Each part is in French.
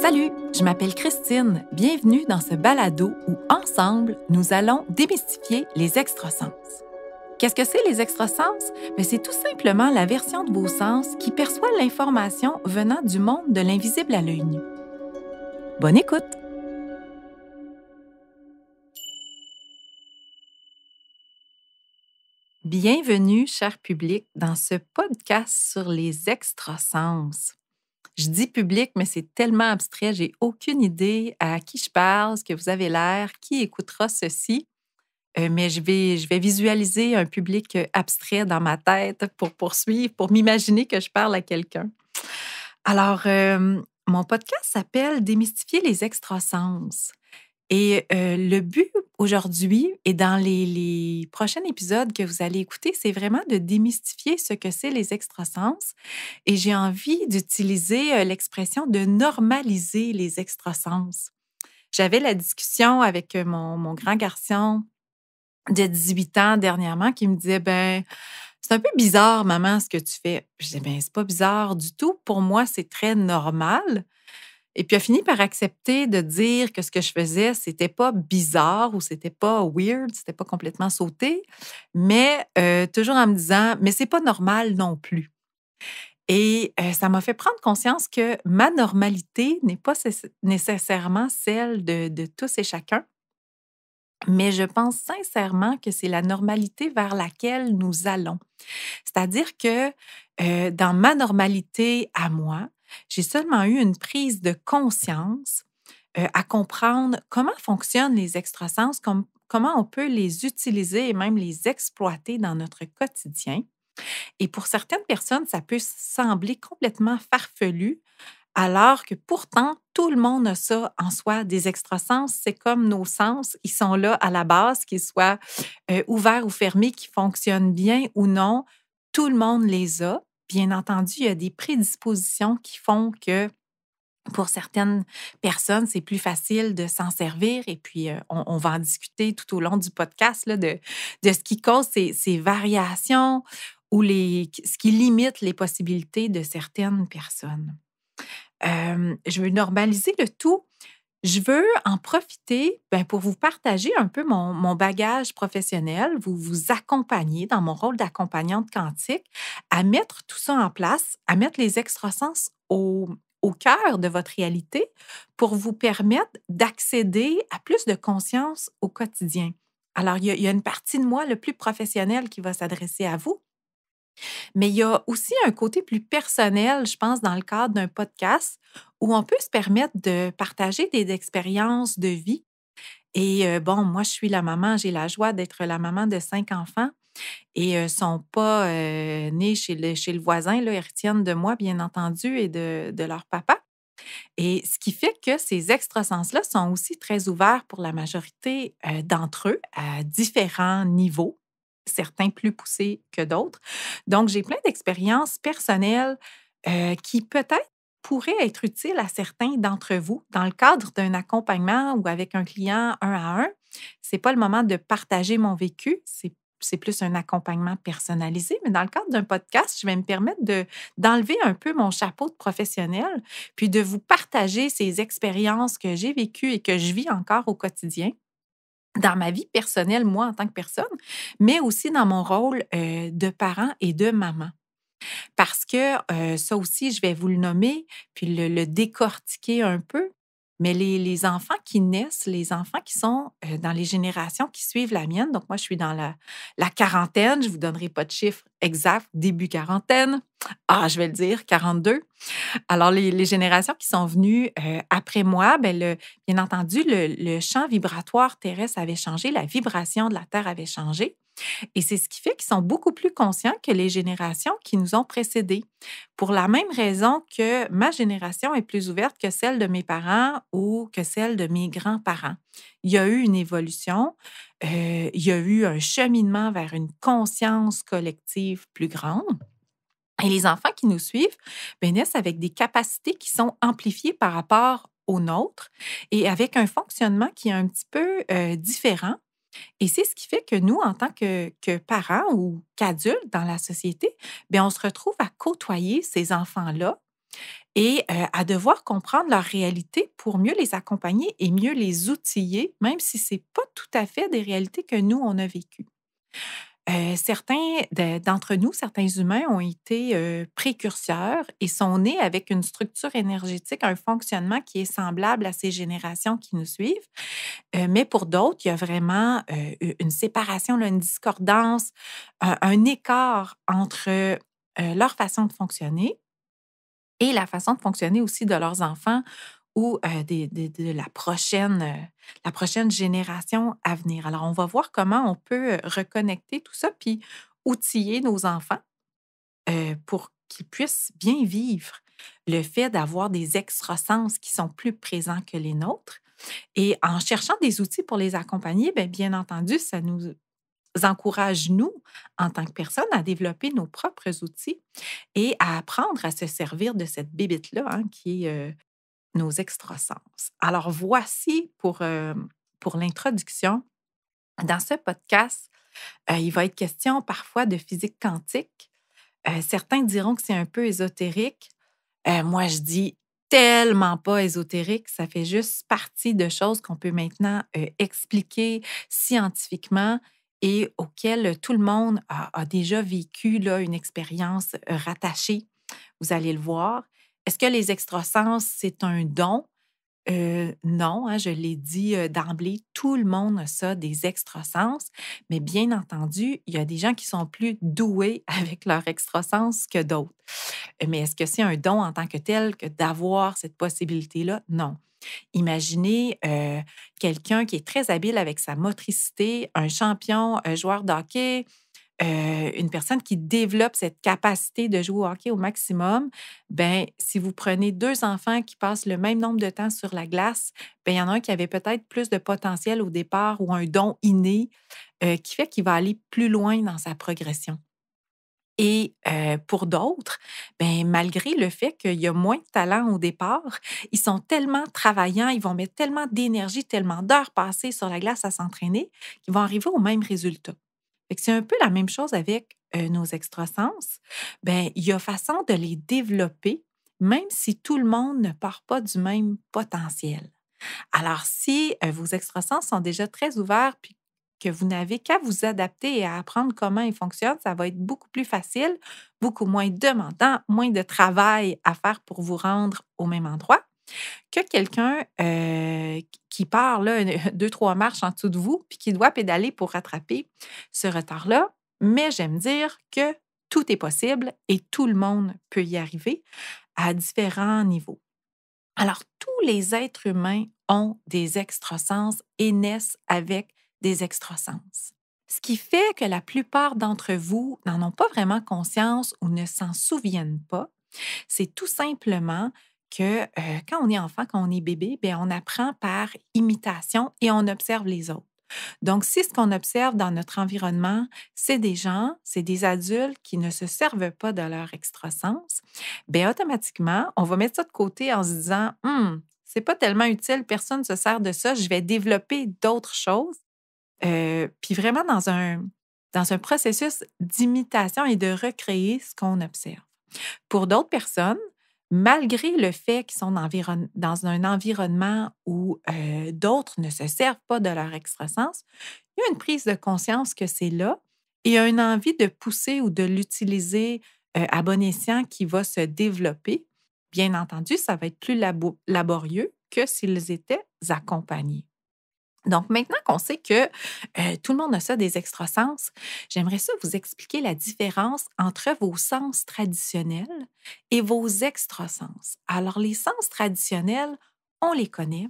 Salut, je m'appelle Christine. Bienvenue dans ce balado où, ensemble, nous allons démystifier les extrasens. Qu'est-ce que c'est les extrasens? Ben, c'est tout simplement la version de vos sens qui perçoit l'information venant du monde de l'invisible à l'œil nu. Bonne écoute! Bienvenue, cher public, dans ce podcast sur les extrasens. Je dis public, mais c'est tellement abstrait, j'ai aucune idée à qui je parle, ce que vous avez l'air, qui écoutera ceci. Euh, mais je vais, visualiser un public euh, abstrait dans ma tête pour poursuivre, pour m'imaginer que je parle à quelqu'un. Alors, euh, mon podcast s'appelle Démystifier les extrasens. Et euh, le but aujourd'hui et dans les, prochains épisodes que vous allez écouter, c'est vraiment de démystifier ce que c'est les extrasens. Et j'ai envie d'utiliser euh, l'expression de normaliser les extrasens. J'avais la discussion avec euh, mon, grand garçon de 18 ans dernièrement qui me disait, ben, c'est un peu bizarre, maman, ce que tu fais. Je dis, ben, c'est pas bizarre du tout. Pour moi, c'est très normal. Et puis, a fini par accepter de dire que ce que je faisais, c'était pas bizarre ou c'était pas weird, c'était pas complètement sauté, mais euh, toujours en me disant, mais c'est pas normal non plus. Et euh, ça m'a fait prendre conscience que ma normalité n'est pas nécessairement celle de, tous et chacun, mais je pense sincèrement que c'est la normalité vers laquelle nous allons. C'est-à-dire que euh, dans ma normalité à moi, j'ai seulement eu une prise de conscience euh, à comprendre comment fonctionnent les extrasens, comment on peut les utiliser et même les exploiter dans notre quotidien. Et pour certaines personnes, ça peut sembler complètement farfelu, alors que pourtant, tout le monde a ça en soi. Des extrasens, c'est comme nos sens, ils sont là à la base, qu'ils soient euh, ouverts ou fermés, qu'ils fonctionnent bien ou non, tout le monde les a. Bien entendu, il y a des prédispositions qui font que pour certaines personnes, c'est plus facile de s'en servir. Et puis, euh, on, va en discuter tout au long du podcast de, de, ce qui cause ces, variations ou les, ce qui limite les possibilités de certaines personnes. Euh, je veux normaliser le tout je veux en profiter ben, pour vous partager un peu mon, bagage professionnel, vous vous accompagner dans mon rôle d'accompagnante quantique, à mettre tout ça en place, à mettre les extrasens au, au cœur de votre réalité pour vous permettre d'accéder à plus de conscience au quotidien. Alors, il il y, a une partie de moi, le plus professionnel, qui va s'adresser à vous, mais il y a aussi un côté plus personnel, je pense, dans le cadre d'un podcast où on peut se permettre de partager des expériences de vie. Et euh, bon, moi, je suis la maman, j'ai la joie d'être la maman de cinq enfants et ne euh, sont pas euh, nés chez le, chez le voisin. ils retiennent de moi, bien entendu, et de, de leur papa. Et ce qui fait que ces extrasens-là sont aussi très ouverts pour la majorité d'entre eux à différents niveaux certains plus poussés que d'autres. Donc, j'ai plein d'expériences personnelles euh, qui peut-être pourraient être utiles à certains d'entre vous dans le cadre d'un accompagnement ou avec un client un à un. n'est pas le moment de partager mon vécu, c'est plus un accompagnement personnalisé, mais dans le cadre d'un podcast, je vais me permettre d'enlever un peu mon chapeau de professionnel, puis de vous partager ces expériences que j'ai vécues et que je vis encore au quotidien dans ma vie personnelle, moi, en tant que personne, mais aussi dans mon rôle euh, de parent et de maman. Parce que euh, ça aussi, je vais vous le nommer, puis le décortiquer un peu. Mais les, enfants qui naissent, les enfants qui sont euh, dans les générations qui suivent la mienne, donc moi je suis dans la, quarantaine, je ne vous donnerai pas de chiffre exact, début quarantaine, ah je vais le dire, 42. Alors les, générations qui sont venues euh, après moi, ben, bien, entendu, le, le champ vibratoire terrestre avait changé, la vibration de la Terre avait changé. Et c'est ce qui fait qu'ils sont beaucoup plus conscients que les générations qui nous ont précédés, pour la même raison que ma génération est plus ouverte que celle de mes parents ou que celle de mes grands-parents. Il y a eu une évolution, euh, il y a eu un cheminement vers une conscience collective plus grande. Et les enfants qui nous suivent naissent avec des capacités qui sont amplifiées par rapport aux nôtres et avec un fonctionnement qui est un petit peu euh, différent et c'est ce qui fait que nous, en tant que, parents ou qu'adultes dans la société, on se retrouve à côtoyer ces enfants-là et euh, à devoir comprendre leur réalité pour mieux les accompagner et mieux les outiller, même si ce n'est pas tout à fait des réalités que nous, on a vécues. Euh, certains d'entre nous, certains humains ont été euh, précurseurs et sont nés avec une structure énergétique, un fonctionnement qui est semblable à ces générations qui nous suivent. Euh, mais pour d'autres, il y a vraiment une séparation, une discordance, un écart entre leur façon de fonctionner et la façon de fonctionner aussi de leurs enfants euh, de la prochaine, euh, la prochaine génération à venir. Alors, on va voir comment on peut euh, reconnecter tout ça, puis outiller nos enfants pour qu'ils puissent bien vivre le fait d'avoir des extrasens qui sont plus présents que les nôtres. Et en cherchant des outils pour les accompagner, bien, bien entendu, ça nous encourage, nous, en tant que personne, à développer nos propres outils et à apprendre à se servir de cette bébite-là, hein, qui est nos extrasens. Alors voici pour, euh, pour l'introduction. Dans ce podcast, euh, il va être question parfois de physique quantique. Euh, certains diront que c'est un peu ésotérique. moi, je dis tellement pas ésotérique, ça fait juste partie de choses qu'on peut maintenant expliquer scientifiquement et auxquelles tout le monde a, a déjà vécu là, une expérience rattachée. Vous allez le voir. Est-ce que les extrasens, c'est un don? Euh, non, hein, je l'ai dit euh, d'emblée, tout le monde a ça, des extrasens. Mais bien entendu, il y a des gens qui sont plus doués avec leur extrasens que d'autres. Mais est-ce que c'est un don en tant que tel que d'avoir cette possibilité-là? Non. Imaginez euh, quelqu'un qui est très habile avec sa motricité, un champion, un joueur d'hockey, euh, une personne qui développe cette capacité de jouer au hockey au maximum, ben si vous prenez deux enfants qui passent le même nombre de temps sur la glace, ben il y en a un qui avait peut-être plus de potentiel au départ ou un don inné euh, qui fait qu'il va aller plus loin dans sa progression. Et euh, pour d'autres, ben, malgré le fait qu'il y a moins de talent au départ, ils sont tellement travaillants, ils vont mettre tellement d'énergie, tellement d'heures passées sur la glace à s'entraîner qu'ils vont arriver au même résultat c'est un peu la même chose avec euh, nos extrasens. Ben, il y a façon de les développer, même si tout le monde ne part pas du même potentiel. Alors, si euh, vos extrasens sont déjà très ouverts puis que vous n'avez qu'à vous adapter et à apprendre comment ils fonctionnent, ça va être beaucoup plus facile, beaucoup moins demandant, moins de travail à faire pour vous rendre au même endroit que quelqu'un euh, qui part là, deux, trois marches en dessous de vous, puis qui doit pédaler pour rattraper ce retard-là. Mais j'aime dire que tout est possible et tout le monde peut y arriver à différents niveaux. Alors, tous les êtres humains ont des extrasens et naissent avec des extrasens. Ce qui fait que la plupart d'entre vous n'en ont pas vraiment conscience ou ne s'en souviennent pas, c'est tout simplement que euh, quand on est enfant, quand on est bébé, ben, on apprend par imitation et on observe les autres. Donc, si ce qu'on observe dans notre environnement, c'est des gens, c'est des adultes qui ne se servent pas de leur extrasens, bien automatiquement, on va mettre ça de côté en se disant, hum, c'est pas tellement utile, personne ne se sert de ça, je vais développer d'autres choses. Euh, puis vraiment dans un, dans un processus d'imitation et de recréer ce qu'on observe. Pour d'autres personnes, malgré le fait qu'ils sont dans un environnement où euh, d'autres ne se servent pas de leur extra-sens, il y a une prise de conscience que c'est là et une envie de pousser ou de l'utiliser euh, à bon escient qui va se développer. Bien entendu, ça va être plus laborieux que s'ils étaient accompagnés. Donc, maintenant qu'on sait que euh, tout le monde a ça des extrasens, j'aimerais ça vous expliquer la différence entre vos sens traditionnels et vos extrasens. Alors, les sens traditionnels, on les connaît.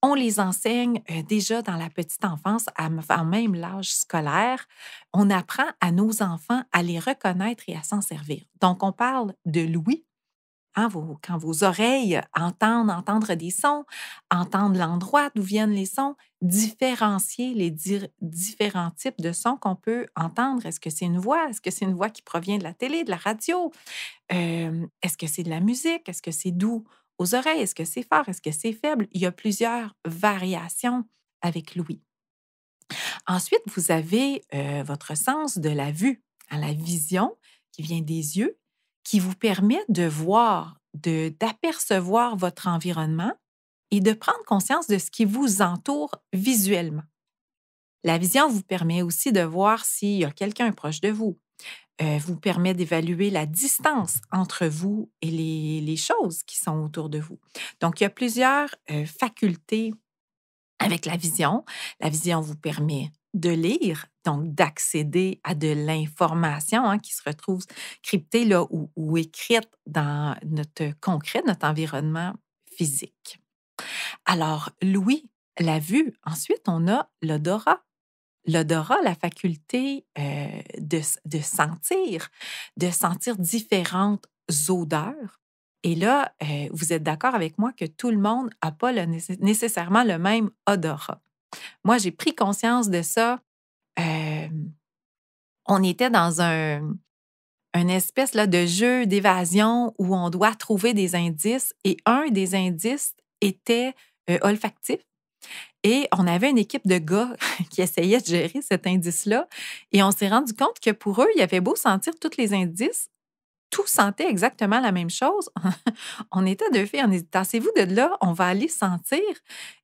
On les enseigne euh, déjà dans la petite enfance, à même l'âge scolaire. On apprend à nos enfants à les reconnaître et à s'en servir. Donc, on parle de l'ouïe, Hein, quand vos oreilles entendent, entendre des sons, entendre l'endroit d'où viennent les sons, différencier les différents types de sons qu'on peut entendre. Est-ce que c'est une voix? Est-ce que c'est une voix qui provient de la télé, de la radio? Est-ce que c'est de la musique? Est-ce que c'est doux aux oreilles? Est-ce que c'est fort? Est-ce que c'est faible? Il y a plusieurs variations avec Louis. Ensuite, vous avez votre sens de la vue, à hein, la vision qui vient des yeux qui vous permet de voir, d'apercevoir votre environnement et de prendre conscience de ce qui vous entoure visuellement. La vision vous permet aussi de voir s'il y a quelqu'un proche de vous, euh, vous permet d'évaluer la distance entre vous et les, choses qui sont autour de vous. Donc, il y a plusieurs euh, facultés avec la vision. La vision vous permet de lire, donc d'accéder à de l'information hein, qui se retrouve cryptée là, ou, écrite dans notre concret, notre environnement physique. Alors, Louis, la vue. Ensuite, on a l'odorat. L'odorat, la faculté euh, de, sentir, de sentir différentes odeurs. Et là, euh, vous êtes d'accord avec moi que tout le monde n'a pas nécessairement le même odorat. Moi, j'ai pris conscience de ça. Euh, on était dans un, une espèce là, de jeu d'évasion où on doit trouver des indices et un des indices était euh, olfactif. Et on avait une équipe de gars qui essayait de gérer cet indice-là. Et on s'est rendu compte que pour eux, il y avait beau sentir tous les indices, tout sentait exactement la même chose. on était deux filles, on est tassez-vous de là, on va aller sentir.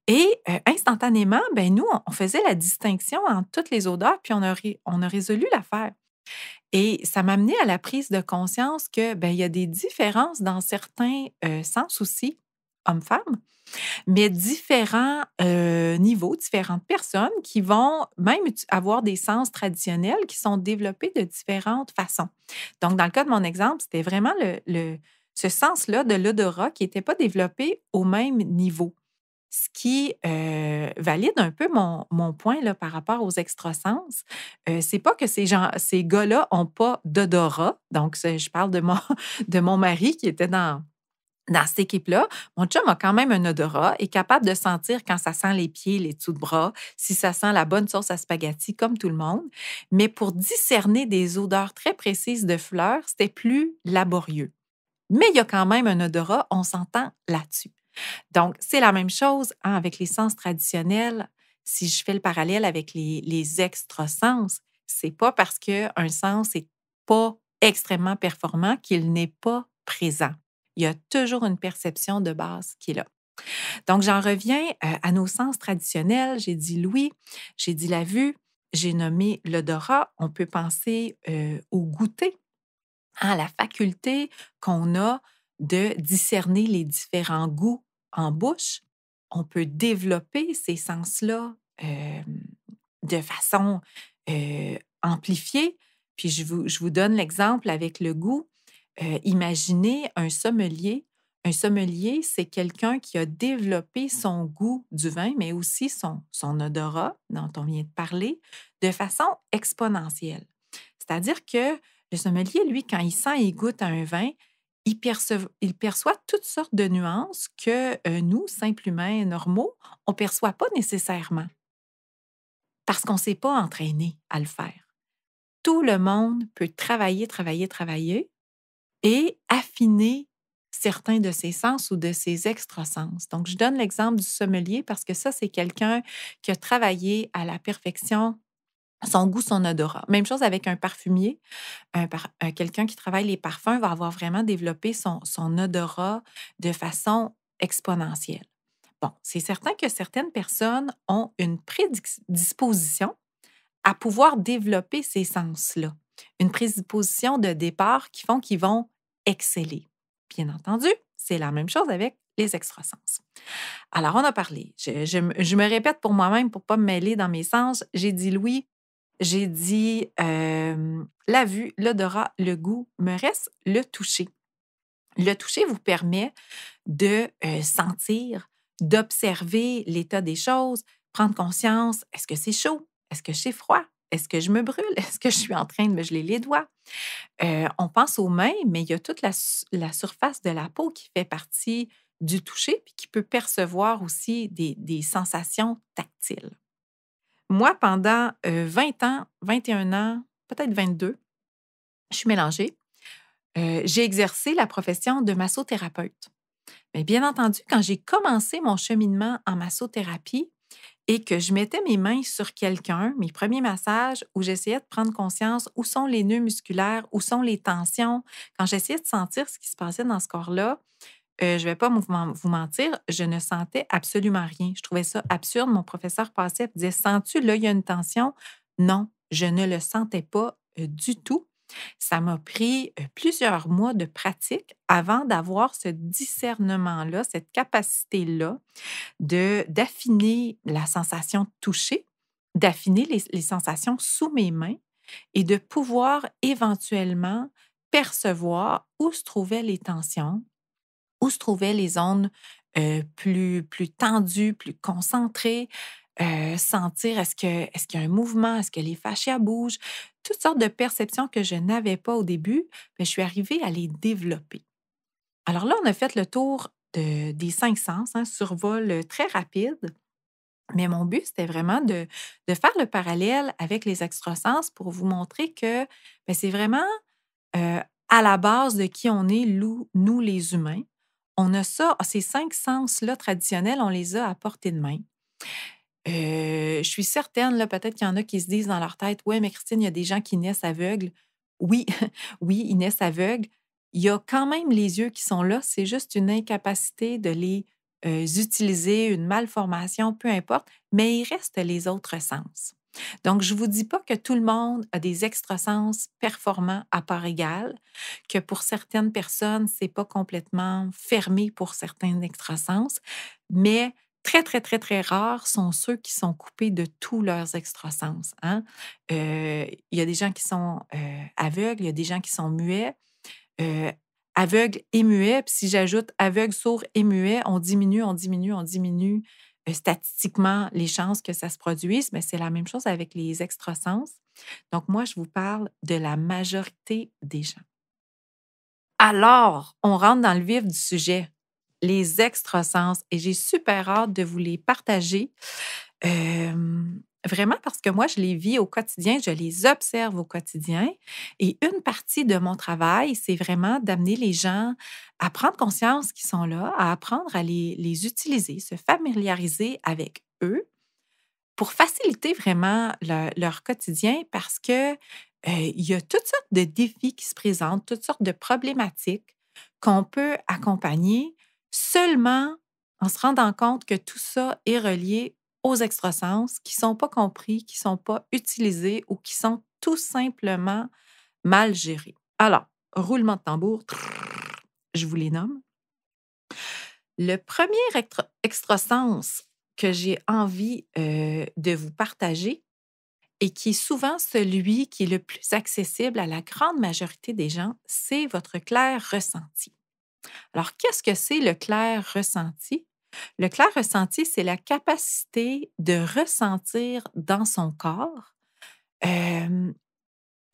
Et euh, instantanément, ben nous, on faisait la distinction entre toutes les odeurs, puis on a, résolu l'affaire. Et ça m'a amené à la prise de conscience que ben, il y a des différences dans certains euh, sens aussi, hommes-femmes, mais différents euh, niveaux, différentes personnes qui vont même avoir des sens traditionnels qui sont développés de différentes façons. Donc, dans le cas de mon exemple, c'était vraiment ce sens-là de l'odorat qui n'était pas développé au même niveau ce qui euh, valide un peu mon, point par rapport aux extrasens, euh, c'est pas que ces, gens, ces gars-là n'ont pas d'odorat. Donc, je parle de mon, de mon mari qui était dans, dans cette équipe-là, mon chum a quand même un odorat, est capable de sentir quand ça sent les pieds, les dessous de bras, si ça sent la bonne sauce à spaghetti, comme tout le monde. Mais pour discerner des odeurs très précises de fleurs, c'était plus laborieux. Mais il y a quand même un odorat, on s'entend là-dessus. Donc, c'est la même chose hein, avec les sens traditionnels. Si je fais le parallèle avec les, les ce c'est pas parce qu'un sens n'est pas extrêmement performant qu'il n'est pas présent. Il y a toujours une perception de base qu'il est Donc, j'en reviens euh, à nos sens traditionnels. J'ai dit l'ouïe, j'ai dit la vue, j'ai nommé l'odorat. On peut penser euh, au goûter, à hein, la faculté qu'on a de discerner les différents goûts en bouche, on peut développer ces sens-là de façon amplifiée. Puis je vous, donne l'exemple avec le goût. imaginez un sommelier. Un sommelier, c'est quelqu'un qui a développé son goût du vin, mais aussi son, son odorat, dont on vient de parler, de façon exponentielle. C'est-à-dire que le sommelier, lui, quand il sent et goûte un vin, il, perçoit, toutes sortes de nuances que euh, nous, simples humains normaux, on ne perçoit pas nécessairement parce qu'on ne s'est pas entraîné à le faire. Tout le monde peut travailler, travailler, travailler et affiner certains de ses sens ou de ses extrasens. Donc, je donne l'exemple du sommelier parce que ça, c'est quelqu'un qui a travaillé à la perfection son goût, son odorat. Même chose avec un parfumier. Quelqu'un qui travaille les parfums va avoir vraiment développé son, odorat de façon exponentielle. Bon, c'est certain que certaines personnes ont une prédisposition à pouvoir développer ces sens-là, une prédisposition de départ qui font qu'ils vont exceller. Bien entendu, c'est la même chose avec les extrasens. Alors, on a parlé. Je, me répète pour moi-même pour ne pas me mêler dans mes sens. J'ai dit oui, j'ai dit la vue, l'odorat, le goût, me reste le toucher. Le toucher vous permet de sentir, d'observer l'état des choses, prendre conscience, est-ce que c'est chaud? Est-ce que c'est froid? Est-ce que je me brûle? Est-ce que je suis en train de me geler les doigts? on pense aux mains, mais il y a toute la, surface de la peau qui fait partie du toucher, puis qui peut percevoir aussi des sensations tactiles. Moi, pendant 20 ans, 21 ans, peut-être 22, je suis mélangée. j'ai exercé la profession de massothérapeute. Mais bien entendu, quand j'ai commencé mon cheminement en massothérapie et que je mettais mes mains sur quelqu'un, mes premiers massages, où j'essayais de prendre conscience où sont les nœuds musculaires, où sont les tensions, quand j'essayais de sentir ce qui se passait dans ce corps-là, euh, je ne vais pas vous mentir, je ne sentais absolument rien. Je trouvais ça absurde. Mon professeur passait et disait Sens-tu, là, il y a une tension Non, je ne le sentais pas euh, du tout. Ça m'a pris euh, plusieurs mois de pratique avant d'avoir ce discernement-là, cette capacité-là d'affiner la sensation touchée, d'affiner les sensations sous mes mains et de pouvoir éventuellement percevoir où se trouvaient les tensions, où se trouvaient les zones plus, tendues, plus concentrées, sentir est-ce qu'il y a un mouvement, est-ce que les fascias bougent, toutes sortes de perceptions que je n'avais pas au début, mais je suis arrivée à les développer. Alors là, on a fait le tour des cinq sens, un hein, survol très rapide. Mais mon but, c'était vraiment de, faire le parallèle avec les extrasens pour vous montrer que ben, c'est vraiment à la base de qui on est, nous les humains on a ça, ah, ces cinq sens-là traditionnels, on les a à portée de main. Euh, je suis certaine, là, peut-être qu'il y en a qui se disent dans leur tête, ouais, mais Christine, il y a des gens qui naissent aveugles. Oui, oui, ils naissent aveugles. Il y a quand même les yeux qui sont là, c'est juste une incapacité de les euh, utiliser, une malformation, peu importe, mais il reste les autres sens. Donc, je ne vous dis pas que tout le monde a des extrasens performants à part égale, que pour certaines personnes, ce n'est pas complètement fermé pour certains extrasens, mais très, très, très, très rares sont ceux qui sont coupés de tous leurs extrasens. Hein. Euh, il y a des gens qui sont euh, aveugles, il y a des gens qui sont muets. Euh, aveugles et muets, puis si j'ajoute aveugle, sourd et muet, on diminue, on diminue, on diminue euh, statistiquement les chances que ça se produise, mais c'est la même chose avec les extrasens. Donc, moi, je vous parle de la majorité des gens. Alors, on rentre dans le vif du sujet, les extrasens, et j'ai super hâte de vous les partager. Vraiment parce que moi, je les vis au quotidien, je les observe au quotidien. Et une partie de mon travail, c'est vraiment d'amener les gens à prendre conscience qu'ils sont là, à apprendre à les, utiliser, se familiariser avec eux pour faciliter vraiment leur quotidien parce que euh, il y a toutes sortes de défis qui se présentent, toutes sortes de problématiques qu'on peut accompagner seulement en se rendant compte que tout ça est relié aux extrasens qui ne sont pas compris, qui ne sont pas utilisés ou qui sont tout simplement mal gérés. Alors, roulement de tambour, je vous les nomme. Le premier extra extrasens que j'ai envie euh, de vous partager et qui est souvent celui qui est le plus accessible à la grande majorité des gens, c'est votre clair ressenti. Alors, qu'est-ce que c'est le clair ressenti? Le clair ressenti, c'est la capacité de ressentir dans son corps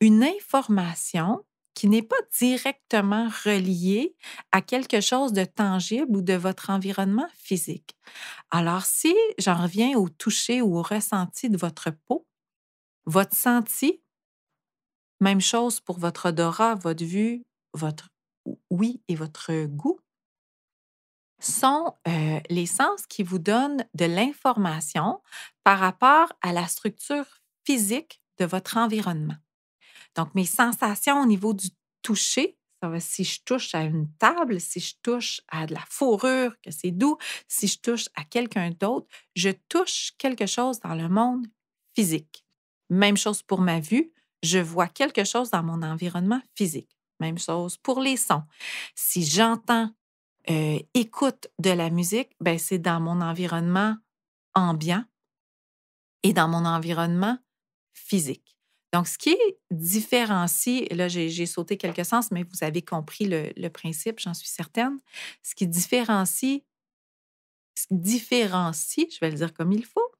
une information qui n'est pas directement reliée à quelque chose de tangible ou de votre environnement physique. Alors, si j'en reviens au toucher ou au ressenti de votre peau, votre senti, même chose pour votre odorat, votre vue, votre oui et votre goût, sont euh, les sens qui vous donnent de l'information par rapport à la structure physique de votre environnement. Donc, mes sensations au niveau du toucher, ça va, si je touche à une table, si je touche à de la fourrure, que c'est doux, si je touche à quelqu'un d'autre, je touche quelque chose dans le monde physique. Même chose pour ma vue, je vois quelque chose dans mon environnement physique. Même chose pour les sons. Si j'entends euh, écoute de la musique, ben c'est dans mon environnement ambiant et dans mon environnement physique. Donc, ce qui différencie, là j'ai sauté quelques sens, mais vous avez compris le, principe, j'en suis certaine, ce qui différencie, ce qui différencie, je vais le dire comme il faut,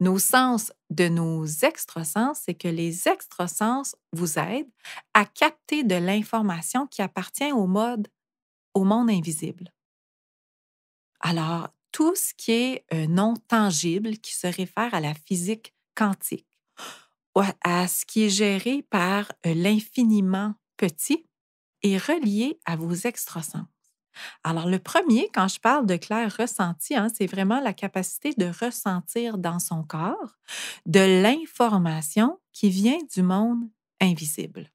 nos sens de nos extrasens, c'est que les extrasens vous aident à capter de l'information qui appartient au mode au monde invisible. Alors, tout ce qui est euh, non tangible, qui se réfère à la physique quantique, ou à ce qui est géré par euh, l'infiniment petit, est relié à vos extrasens. Alors, le premier, quand je parle de clair ressenti, hein, c'est vraiment la capacité de ressentir dans son corps de l'information qui vient du monde invisible.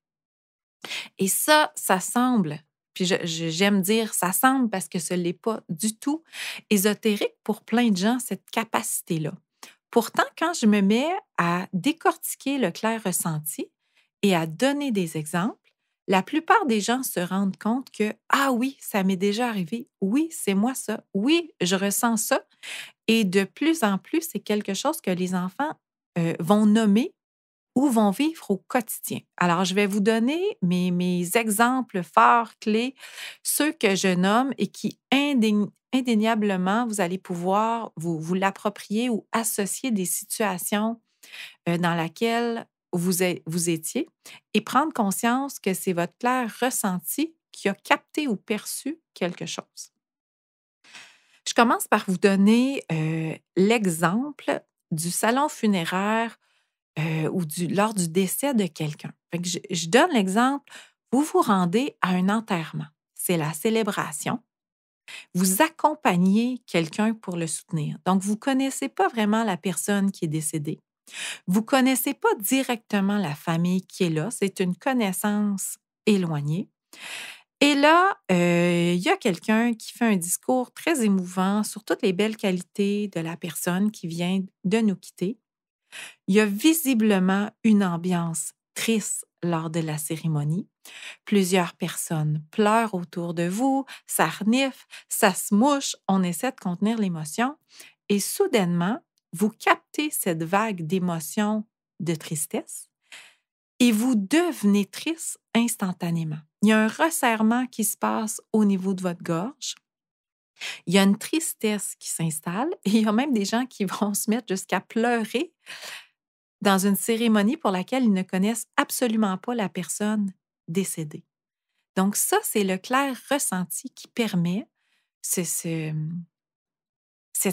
Et ça, ça semble puis j'aime dire ça semble parce que ce n'est pas du tout ésotérique pour plein de gens, cette capacité-là. Pourtant, quand je me mets à décortiquer le clair ressenti et à donner des exemples, la plupart des gens se rendent compte que Ah oui, ça m'est déjà arrivé, oui, c'est moi ça, oui, je ressens ça. Et de plus en plus, c'est quelque chose que les enfants euh, vont nommer où vont vivre au quotidien. Alors, je vais vous donner mes, exemples forts, clés, ceux que je nomme et qui indéniablement, vous allez pouvoir vous, vous l'approprier ou associer des situations euh, dans lesquelles vous, étiez et prendre conscience que c'est votre clair ressenti qui a capté ou perçu quelque chose. Je commence par vous donner euh, l'exemple du salon funéraire euh, ou du, lors du décès de quelqu'un. je, donne l'exemple, vous vous rendez à un enterrement, c'est la célébration. Vous accompagnez quelqu'un pour le soutenir. Donc, vous ne connaissez pas vraiment la personne qui est décédée. Vous ne connaissez pas directement la famille qui est là. C'est une connaissance éloignée. Et là, euh, il y a quelqu'un qui fait un discours très émouvant sur toutes les belles qualités de la personne qui vient de nous quitter. Il y a visiblement une ambiance triste lors de la cérémonie. Plusieurs personnes pleurent autour de vous, ça renifle, ça se mouche, on essaie de contenir l'émotion et soudainement, vous captez cette vague d'émotion de tristesse et vous devenez triste instantanément. Il y a un resserrement qui se passe au niveau de votre gorge. Il y a une tristesse qui s'installe et il y a même des gens qui vont se mettre jusqu'à pleurer dans une cérémonie pour laquelle ils ne connaissent absolument pas la personne décédée. Donc ça, c'est le clair ressenti qui permet cette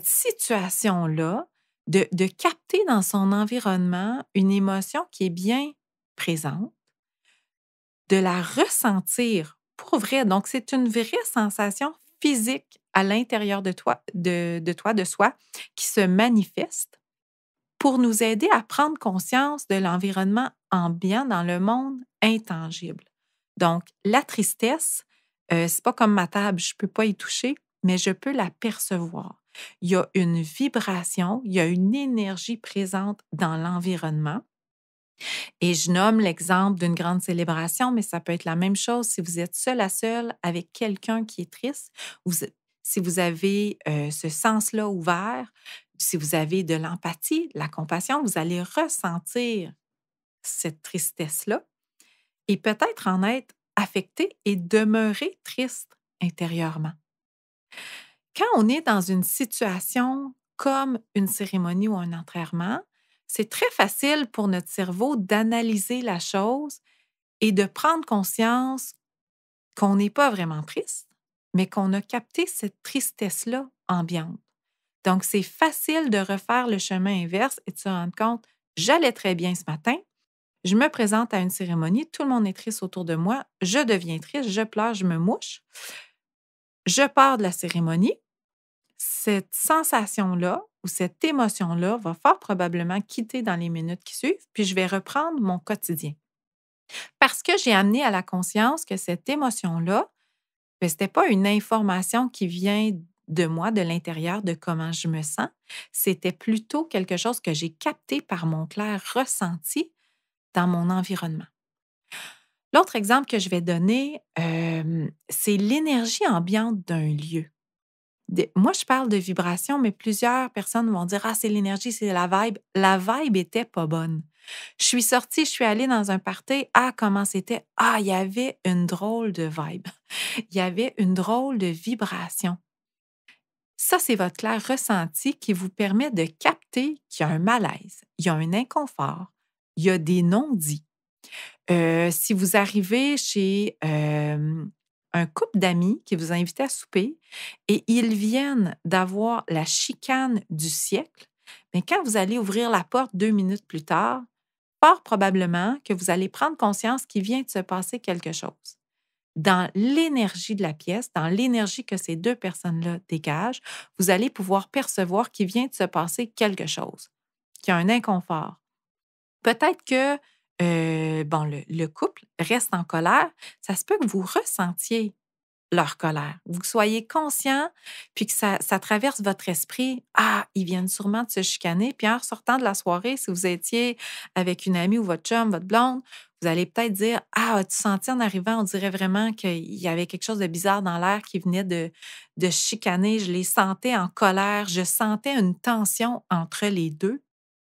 situation-là de, capter dans son environnement une émotion qui est bien présente, de la ressentir pour vrai. Donc c'est une vraie sensation physique à l'intérieur de toi, de toi, de soi, qui se manifeste pour nous aider à prendre conscience de l'environnement ambiant dans le monde intangible. Donc, la tristesse, ce euh, c'est pas comme ma table, je peux pas y toucher, mais je peux la percevoir. Il y a une vibration, il y a une énergie présente dans l'environnement. Et je nomme l'exemple d'une grande célébration, mais ça peut être la même chose si vous êtes seul à seul avec quelqu'un qui est triste. Vous, si vous avez euh, ce sens-là ouvert, si vous avez de l'empathie, la compassion, vous allez ressentir cette tristesse-là et peut-être en être affecté et demeurer triste intérieurement. Quand on est dans une situation comme une cérémonie ou un enterrement, c'est très facile pour notre cerveau d'analyser la chose et de prendre conscience qu'on n'est pas vraiment triste, mais qu'on a capté cette tristesse-là ambiante. Donc, c'est facile de refaire le chemin inverse et de se rendre compte, j'allais très bien ce matin, je me présente à une cérémonie, tout le monde est triste autour de moi, je deviens triste, je pleure, je me mouche, je pars de la cérémonie. Cette sensation-là ou cette émotion-là va fort probablement quitter dans les minutes qui suivent, puis je vais reprendre mon quotidien. Parce que j'ai amené à la conscience que cette émotion-là, ben, ce n'était pas une information qui vient de moi, de l'intérieur, de comment je me sens. C'était plutôt quelque chose que j'ai capté par mon clair ressenti dans mon environnement. L'autre exemple que je vais donner, euh, c'est l'énergie ambiante d'un lieu. moi, je parle de vibration, mais plusieurs personnes vont dire Ah, c'est l'énergie, c'est la vibe. La vibe était pas bonne. Je suis sortie, je suis allée dans un party. Ah, comment c'était? Ah, il y avait une drôle de vibe. Il y avait une drôle de vibration. Ça, c'est votre clair ressenti qui vous permet de capter qu'il y a un malaise, il y a un inconfort, il y a des non-dits. Euh, si vous arrivez chez euh, un couple d'amis qui vous a à souper et ils viennent d'avoir la chicane du siècle, mais quand vous allez ouvrir la porte deux minutes plus tard, fort probablement que vous allez prendre conscience qu'il vient de se passer quelque chose dans l'énergie de la pièce, dans l'énergie que ces deux personnes-là dégagent, vous allez pouvoir percevoir qu'il vient de se passer quelque chose, qu'il y a un inconfort. Peut-être que euh, bon, le, couple reste en colère, ça se peut que vous ressentiez leur colère, vous soyez conscient, puis que ça, ça traverse votre esprit. Ah, ils viennent sûrement de se chicaner, puis en sortant de la soirée, si vous étiez avec une amie ou votre chum, votre blonde, vous allez peut-être dire Ah, tu senti en arrivant, on dirait vraiment qu'il y avait quelque chose de bizarre dans l'air qui venait de, de chicaner. Je les sentais en colère, je sentais une tension entre les deux.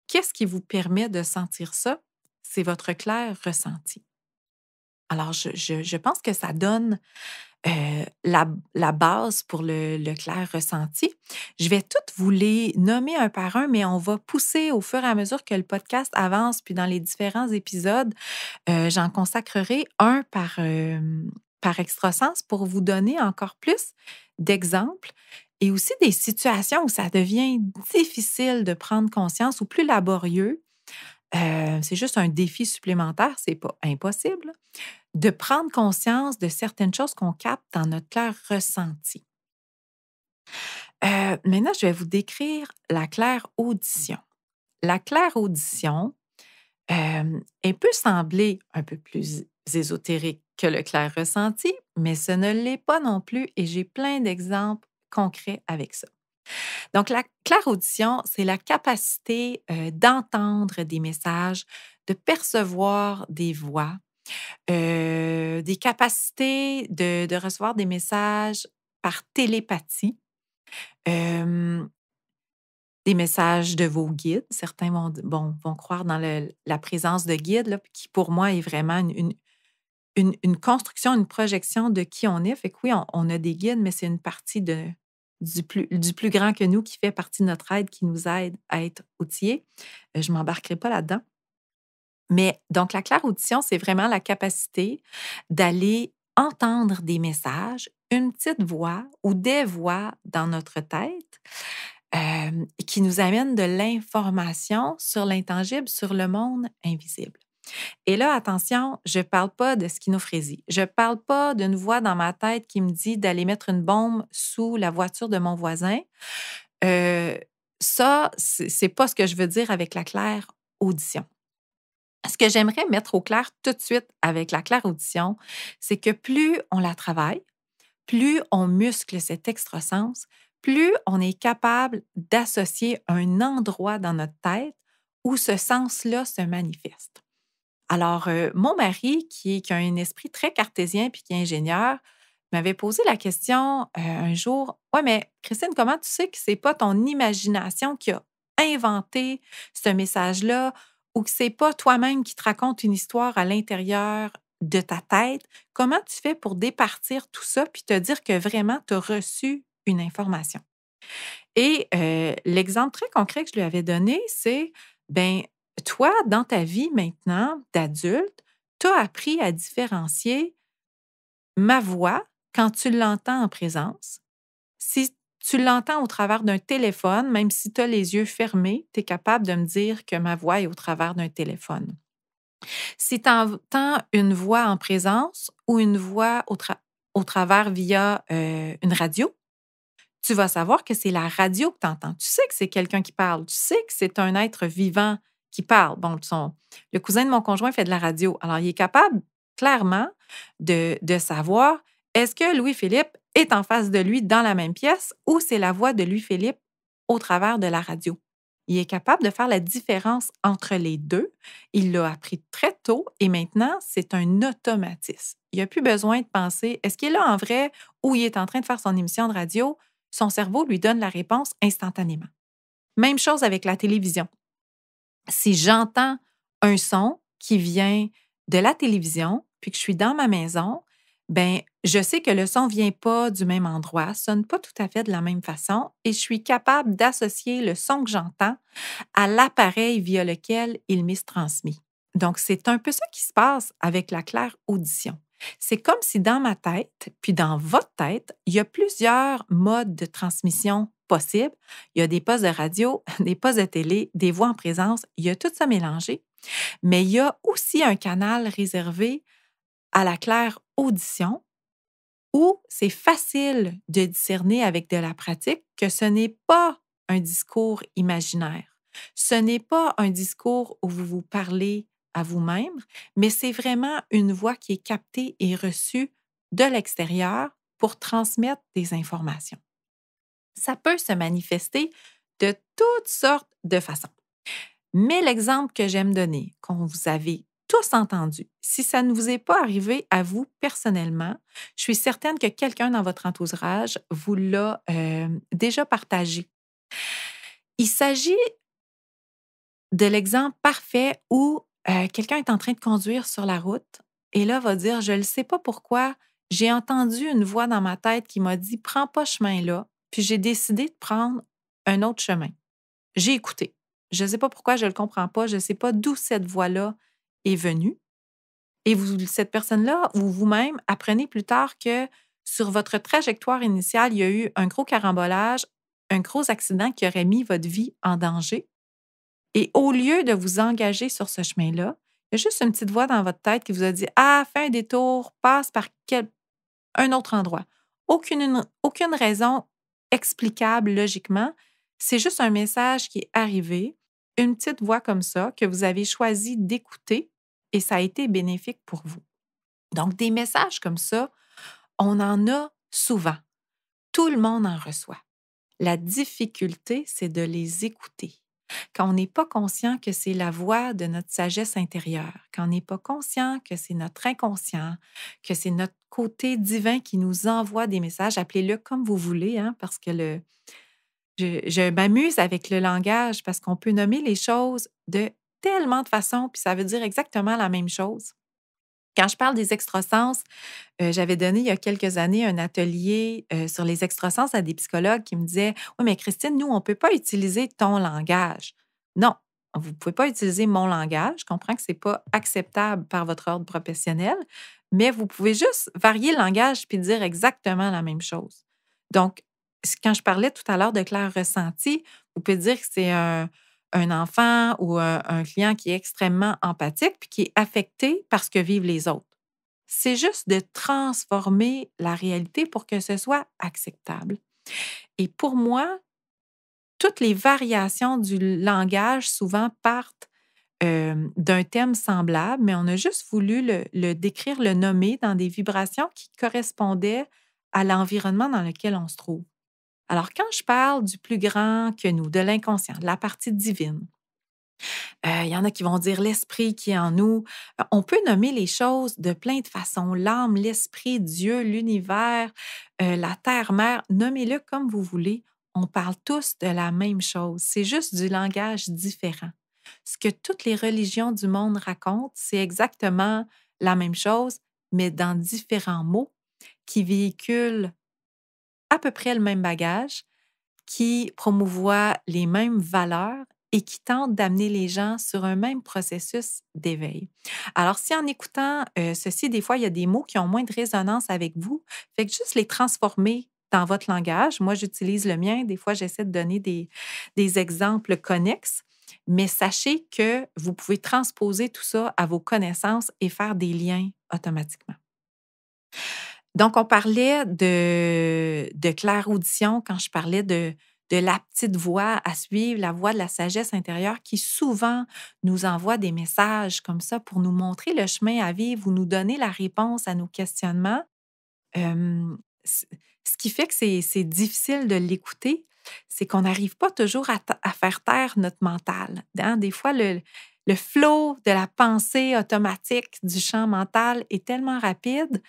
Qu'est-ce qui vous permet de sentir ça? C'est votre clair ressenti. Alors, je, je pense que ça donne euh, la, base pour le, clair ressenti. Je vais toutes vous les nommer un par un, mais on va pousser au fur et à mesure que le podcast avance, puis dans les différents épisodes, euh, j'en consacrerai un par, extra euh, par pour vous donner encore plus d'exemples et aussi des situations où ça devient difficile de prendre conscience ou plus laborieux. c'est juste un défi supplémentaire, c'est pas impossible de prendre conscience de certaines choses qu'on capte dans notre clair ressenti. Euh, maintenant, je vais vous décrire la claire audition. La claire audition, euh, elle peut sembler un peu plus ésotérique que le clair ressenti, mais ce ne l'est pas non plus et j'ai plein d'exemples concrets avec ça. Donc, la claire audition, c'est la capacité euh, d'entendre des messages, de percevoir des voix, des capacités de, recevoir des messages par télépathie, des messages de vos guides. Certains vont, vont croire dans la présence de guides, qui pour moi est vraiment une, une construction, une projection de qui on est. Fait que oui, on, a des guides, mais c'est une partie du, plus, du plus grand que nous qui fait partie de notre aide, qui nous aide à être outillés. Je ne m'embarquerai pas là-dedans. Mais donc, la claire audition, c'est vraiment la capacité d'aller entendre des messages, une petite voix ou des voix dans notre tête euh, qui nous amènent de l'information sur l'intangible, sur le monde invisible. Et là, attention, je ne parle pas de schinophrésie. Je ne parle pas d'une voix dans ma tête qui me dit d'aller mettre une bombe sous la voiture de mon voisin. Euh, ça, ce c'est pas ce que je veux dire avec la claire audition. Ce que j'aimerais mettre au clair tout de suite avec la claire audition, c'est que plus on la travaille, plus on muscle cet extra-sens, plus on est capable d'associer un endroit dans notre tête où ce sens-là se manifeste. Alors, euh, mon mari, qui, a un esprit très cartésien puis qui est ingénieur, m'avait posé la question euh, un jour Ouais, mais Christine, comment tu sais que c'est pas ton imagination qui a inventé ce message-là ou que c'est pas toi-même qui te raconte une histoire à l'intérieur de ta tête, comment tu fais pour départir tout ça puis te dire que vraiment tu as reçu une information? Et euh, l'exemple très concret que je lui avais donné, c'est ben toi, dans ta vie maintenant d'adulte, tu as appris à différencier ma voix quand tu l'entends en présence tu l'entends au travers d'un téléphone, même si tu as les yeux fermés, tu es capable de me dire que ma voix est au travers d'un téléphone. Si tu entends une voix en présence ou une voix au, travers via euh, une radio, tu vas savoir que c'est la radio que tu entends. Tu sais que c'est quelqu'un qui parle. Tu sais que c'est un être vivant qui parle. Bon, le cousin de mon conjoint fait de la radio. Alors, il est capable, clairement, de savoir est-ce que Louis-Philippe est en face de lui dans la même pièce ou c'est la voix de Louis-Philippe au travers de la radio. Il est capable de faire la différence entre les deux. Il l'a appris très tôt et maintenant, c'est un automatisme. Il n'a plus besoin de penser est-ce qu'il est là en vrai ou il est en train de faire son émission de radio Son cerveau lui donne la réponse instantanément. Même chose avec la télévision. Si j'entends un son qui vient de la télévision, puis que je suis dans ma maison, ben je sais que le son vient pas du même endroit, sonne pas tout à fait de la même façon et je suis capable d'associer le son que j'entends à l'appareil via lequel il m'est transmis. Donc c'est un peu ça qui se passe avec la claire audition. C'est comme si dans ma tête, puis dans votre tête, il y a plusieurs modes de transmission possibles. Il y a des postes de radio, des postes de télé, des voix en présence, il y a tout ça mélangé. Mais il y a aussi un canal réservé à la claire audition où c'est facile de discerner avec de la pratique que ce n'est pas un discours imaginaire. Ce n'est pas un discours où vous vous parlez à vous-même, mais c'est vraiment une voix qui est captée et reçue de l'extérieur pour transmettre des informations. Ça peut se manifester de toutes sortes de façons. Mais l'exemple que j'aime donner, qu'on vous avez tous entendu. Si ça ne vous est pas arrivé à vous personnellement, je suis certaine que quelqu'un dans votre entourage vous l'a euh, déjà partagé. Il s'agit de l'exemple parfait où euh, quelqu'un est en train de conduire sur la route et là va dire, je ne sais pas pourquoi, j'ai entendu une voix dans ma tête qui m'a dit, prends pas chemin là, puis j'ai décidé de prendre un autre chemin. J'ai écouté. Je ne sais pas pourquoi, je ne le comprends pas, je ne sais pas d'où cette voix-là est venu. Et vous, cette personne-là ou vous-même apprenez plus tard que sur votre trajectoire initiale, il y a eu un gros carambolage, un gros accident qui aurait mis votre vie en danger. Et au lieu de vous engager sur ce chemin-là, il y a juste une petite voix dans votre tête qui vous a dit Ah, fais un détour, passe par quel... un autre endroit. Aucune, aucune raison explicable logiquement. C'est juste un message qui est arrivé, une petite voix comme ça que vous avez choisi d'écouter et ça a été bénéfique pour vous. Donc, des messages comme ça, on en a souvent. Tout le monde en reçoit. La difficulté, c'est de les écouter. Quand on n'est pas conscient que c'est la voix de notre sagesse intérieure, quand on n'est pas conscient que c'est notre inconscient, que c'est notre côté divin qui nous envoie des messages, appelez-le comme vous voulez, hein, parce que le, je m'amuse avec le langage, parce qu'on peut nommer les choses de tellement de façons, puis ça veut dire exactement la même chose. Quand je parle des extrasens, euh, j'avais donné il y a quelques années un atelier euh, sur les extrasens à des psychologues qui me disaient Oui, mais Christine, nous, on ne peut pas utiliser ton langage. Non, vous ne pouvez pas utiliser mon langage. Je comprends que ce n'est pas acceptable par votre ordre professionnel, mais vous pouvez juste varier le langage puis dire exactement la même chose. Donc, quand je parlais tout à l'heure de clair ressenti, vous pouvez dire que c'est un, un enfant ou euh, un, client qui est extrêmement empathique puis qui est affecté par ce que vivent les autres. C'est juste de transformer la réalité pour que ce soit acceptable. Et pour moi, toutes les variations du langage souvent partent d'un thème semblable, mais on a juste voulu le, décrire, le nommer dans des vibrations qui correspondaient à l'environnement dans lequel on se trouve. Alors, quand je parle du plus grand que nous, de l'inconscient, de la partie divine, euh, il y en a qui vont dire l'esprit qui est en nous. Euh, on peut nommer les choses de plein de façons. L'âme, l'esprit, Dieu, l'univers, euh, la terre-mère, nommez-le comme vous voulez. On parle tous de la même chose. C'est juste du langage différent. Ce que toutes les religions du monde racontent, c'est exactement la même chose, mais dans différents mots qui véhiculent à peu près le même bagage, qui promouvoient les mêmes valeurs et qui tente d'amener les gens sur un même processus d'éveil. Alors, si en écoutant euh, ceci, des fois, il y a des mots qui ont moins de résonance avec vous, faites juste les transformer dans votre langage. Moi, j'utilise le mien. Des fois, j'essaie de donner des, des exemples connexes. Mais sachez que vous pouvez transposer tout ça à vos connaissances et faire des liens automatiquement. Donc, on parlait de, claire audition quand je parlais de, la petite voix à suivre, la voix de la sagesse intérieure qui souvent nous envoie des messages comme ça pour nous montrer le chemin à vivre ou nous donner la réponse à nos questionnements. ce qui fait que c'est difficile de l'écouter, c'est qu'on n'arrive pas toujours à, faire taire notre mental. Hein. Des fois, le, le flot de la pensée automatique du champ mental est tellement rapide.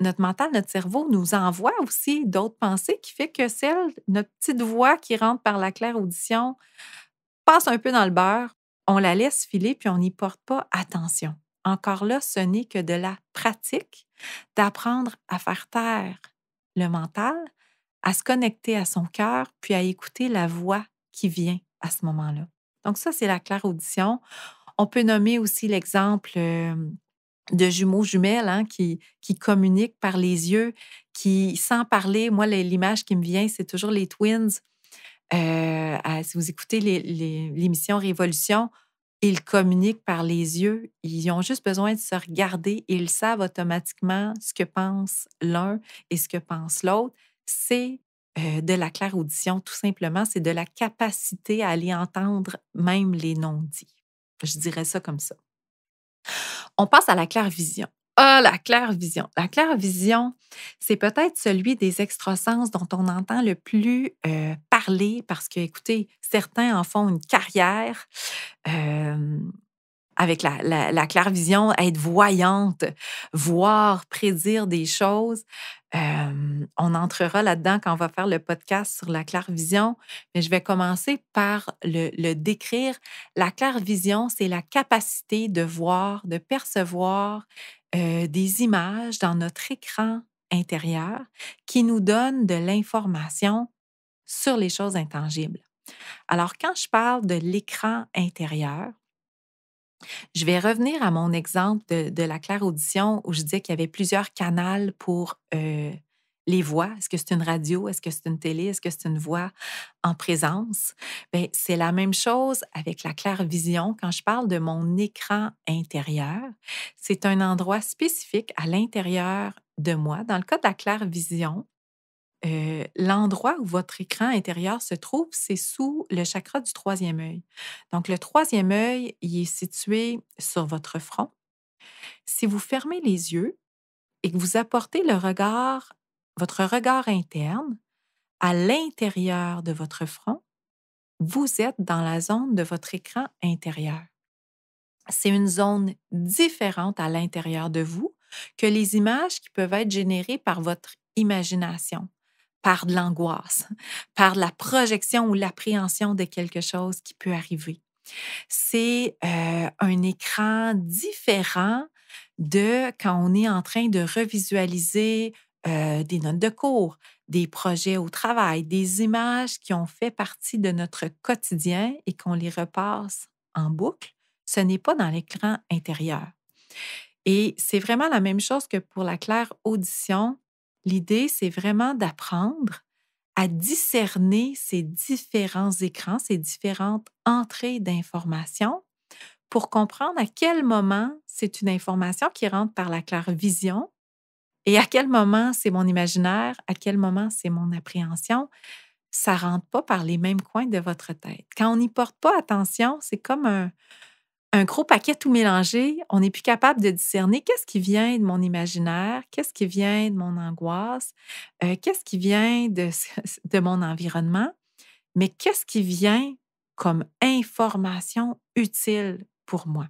notre mental, notre cerveau nous envoie aussi d'autres pensées qui fait que celle, notre petite voix qui rentre par la claire audition, passe un peu dans le beurre, on la laisse filer puis on n'y porte pas attention. Encore là, ce n'est que de la pratique d'apprendre à faire taire le mental, à se connecter à son cœur puis à écouter la voix qui vient à ce moment-là. Donc ça, c'est la claire audition. On peut nommer aussi l'exemple de jumeaux jumelles hein, qui, communiquent par les yeux, qui, sans parler, moi, l'image qui me vient, c'est toujours les twins. Euh, si vous écoutez l'émission Révolution, ils communiquent par les yeux. Ils ont juste besoin de se regarder et ils savent automatiquement ce que pense l'un et ce que pense l'autre. C'est euh, de la claire-audition, tout simplement, c'est de la capacité à aller entendre même les non-dits. Je dirais ça comme ça. On passe à la claire-vision. Ah, la claire-vision. La claire-vision, c'est peut-être celui des extrasens dont on entend le plus euh, parler parce que, écoutez, certains en font une carrière. Euh, avec la, la, la être voyante, voir, prédire des choses. on entrera là-dedans quand on va faire le podcast sur la clair-vision, mais je vais commencer par le, décrire. La clair-vision, c'est la capacité de voir, de percevoir euh, des images dans notre écran intérieur qui nous donne de l'information sur les choses intangibles. Alors, quand je parle de l'écran intérieur, je vais revenir à mon exemple de, la claire audition où je disais qu'il y avait plusieurs canaux pour euh, les voix. Est-ce que c'est une radio? Est-ce que c'est une télé? Est-ce que c'est une voix en présence? Ben, c'est la même chose avec la claire vision. Quand je parle de mon écran intérieur, c'est un endroit spécifique à l'intérieur de moi. Dans le cas de la claire vision, euh, l'endroit où votre écran intérieur se trouve, c'est sous le chakra du troisième œil. Donc, le troisième œil, il est situé sur votre front. Si vous fermez les yeux et que vous apportez le regard, votre regard interne, à l'intérieur de votre front, vous êtes dans la zone de votre écran intérieur. C'est une zone différente à l'intérieur de vous que les images qui peuvent être générées par votre imagination par de l'angoisse, par la projection ou l'appréhension de quelque chose qui peut arriver. C'est euh, un écran différent de quand on est en train de revisualiser euh, des notes de cours, des projets au travail, des images qui ont fait partie de notre quotidien et qu'on les repasse en boucle. Ce n'est pas dans l'écran intérieur. Et c'est vraiment la même chose que pour la claire audition. L'idée, c'est vraiment d'apprendre à discerner ces différents écrans, ces différentes entrées d'informations pour comprendre à quel moment c'est une information qui rentre par la vision et à quel moment c'est mon imaginaire, à quel moment c'est mon appréhension. Ça rentre pas par les mêmes coins de votre tête. Quand on n'y porte pas attention, c'est comme un, un gros paquet tout mélangé, on n'est plus capable de discerner qu'est-ce qui vient de mon imaginaire, qu'est-ce qui vient de mon angoisse, euh, qu'est-ce qui vient de, mon environnement, mais qu'est-ce qui vient comme information utile pour moi.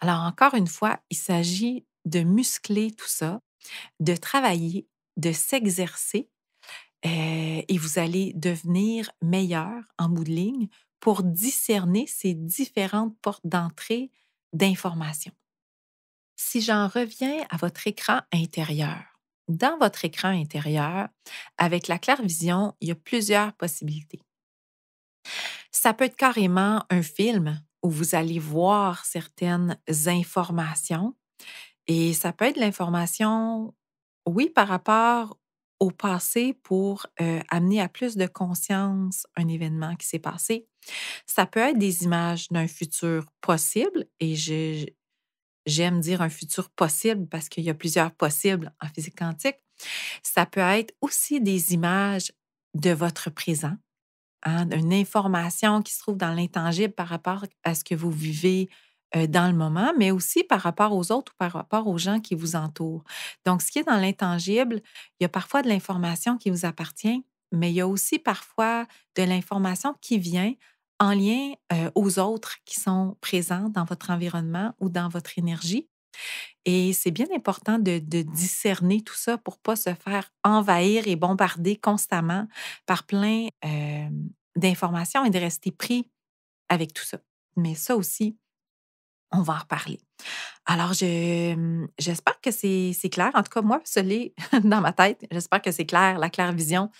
Alors encore une fois, il s'agit de muscler tout ça, de travailler, de s'exercer euh, et vous allez devenir meilleur en bout de ligne pour discerner ces différentes portes d'entrée d'informations. Si j'en reviens à votre écran intérieur, dans votre écran intérieur, avec la vision il y a plusieurs possibilités. Ça peut être carrément un film où vous allez voir certaines informations et ça peut être l'information, oui, par rapport au passé pour euh, amener à plus de conscience un événement qui s'est passé ça peut être des images d'un futur possible et j'aime dire un futur possible parce qu'il y a plusieurs possibles en physique quantique. Ça peut être aussi des images de votre présent, d'une hein, une information qui se trouve dans l'intangible par rapport à ce que vous vivez euh, dans le moment, mais aussi par rapport aux autres ou par rapport aux gens qui vous entourent. Donc, ce qui est dans l'intangible, il y a parfois de l'information qui vous appartient, mais il y a aussi parfois de l'information qui vient en lien aux autres qui sont présents dans votre environnement ou dans votre énergie. Et c'est bien important de, discerner tout ça pour pas se faire envahir et bombarder constamment par plein d'informations et de rester pris avec tout ça. Mais ça aussi, on va en reparler. Alors, hum, j'espère que c'est clair. En tout cas, moi, ça l'est dans ma tête. J'espère que c'est clair, la claire vision.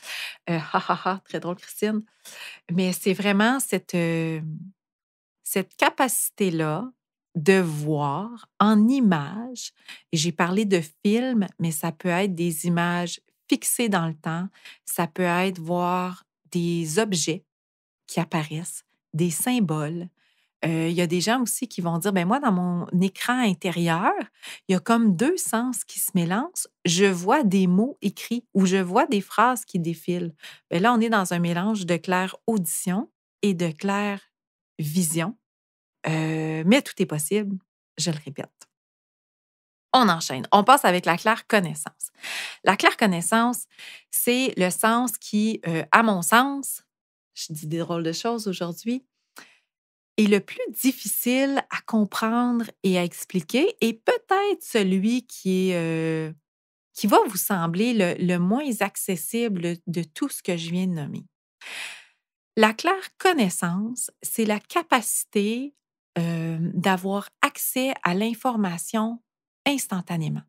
Euh, ha, ha, ha, très drôle, Christine. Mais c'est vraiment cette, euh, cette capacité-là de voir en images. J'ai parlé de films, mais ça peut être des images fixées dans le temps. Ça peut être voir des objets qui apparaissent, des symboles, euh, il y a des gens aussi qui vont dire, ben moi, dans mon écran intérieur, il y a comme deux sens qui se mélangent. Je vois des mots écrits ou je vois des phrases qui défilent. Ben, là, on est dans un mélange de claire audition et de claire vision. Euh, mais tout est possible, je le répète. On enchaîne. On passe avec la claire connaissance. La claire connaissance, c'est le sens qui, euh, à mon sens, je dis des drôles de choses aujourd'hui, est le plus difficile à comprendre et à expliquer est peut-être celui qui euh, qui va vous sembler le, moins accessible de tout ce que je viens de nommer. La claire connaissance, c'est la capacité euh, d'avoir accès à l'information instantanément.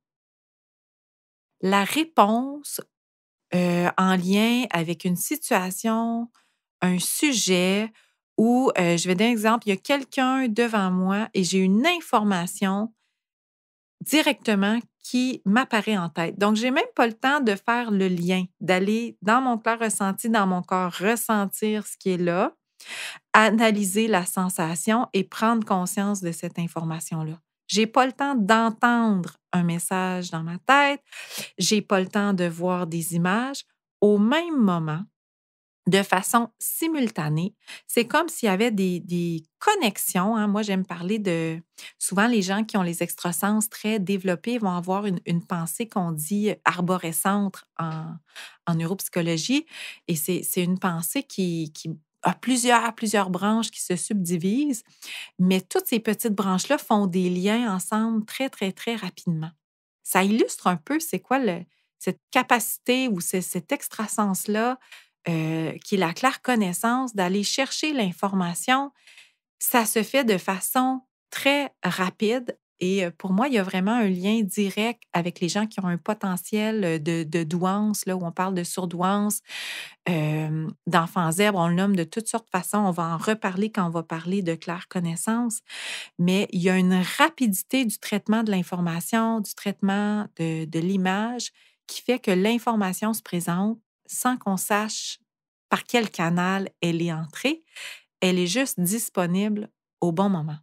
La réponse euh, en lien avec une situation, un sujet où euh, je vais donner un exemple, il y a quelqu'un devant moi et j'ai une information directement qui m'apparaît en tête. Donc, n'ai même pas le temps de faire le lien, d'aller dans mon corps ressenti, dans mon corps ressentir ce qui est là, analyser la sensation et prendre conscience de cette information-là. J'ai pas le temps d'entendre un message dans ma tête, n'ai pas le temps de voir des images. Au même moment, de façon simultanée. C'est comme s'il y avait des, connexions. Hein. Moi, j'aime parler de... Souvent, les gens qui ont les extrasens très développés vont avoir une, pensée qu'on dit arborescente en, en neuropsychologie. Et c'est une pensée qui, a plusieurs, plusieurs branches qui se subdivisent. Mais toutes ces petites branches-là font des liens ensemble très, très, très rapidement. Ça illustre un peu c'est quoi cette capacité ou cette extrasens-là euh, qui est la claire connaissance, d'aller chercher l'information, ça se fait de façon très rapide. Et euh, pour moi, il y a vraiment un lien direct avec les gens qui ont un potentiel euh, de, douance, là, où on parle de surdouance, euh, d'enfants zèbres, on le nomme de toutes sortes de façons. On va en reparler quand on va parler de claire connaissance. Mais il y a une rapidité du traitement de l'information, du traitement de l'image, qui fait que l'information se présente sans qu'on sache par quel canal elle est entrée. Elle est juste disponible au bon moment.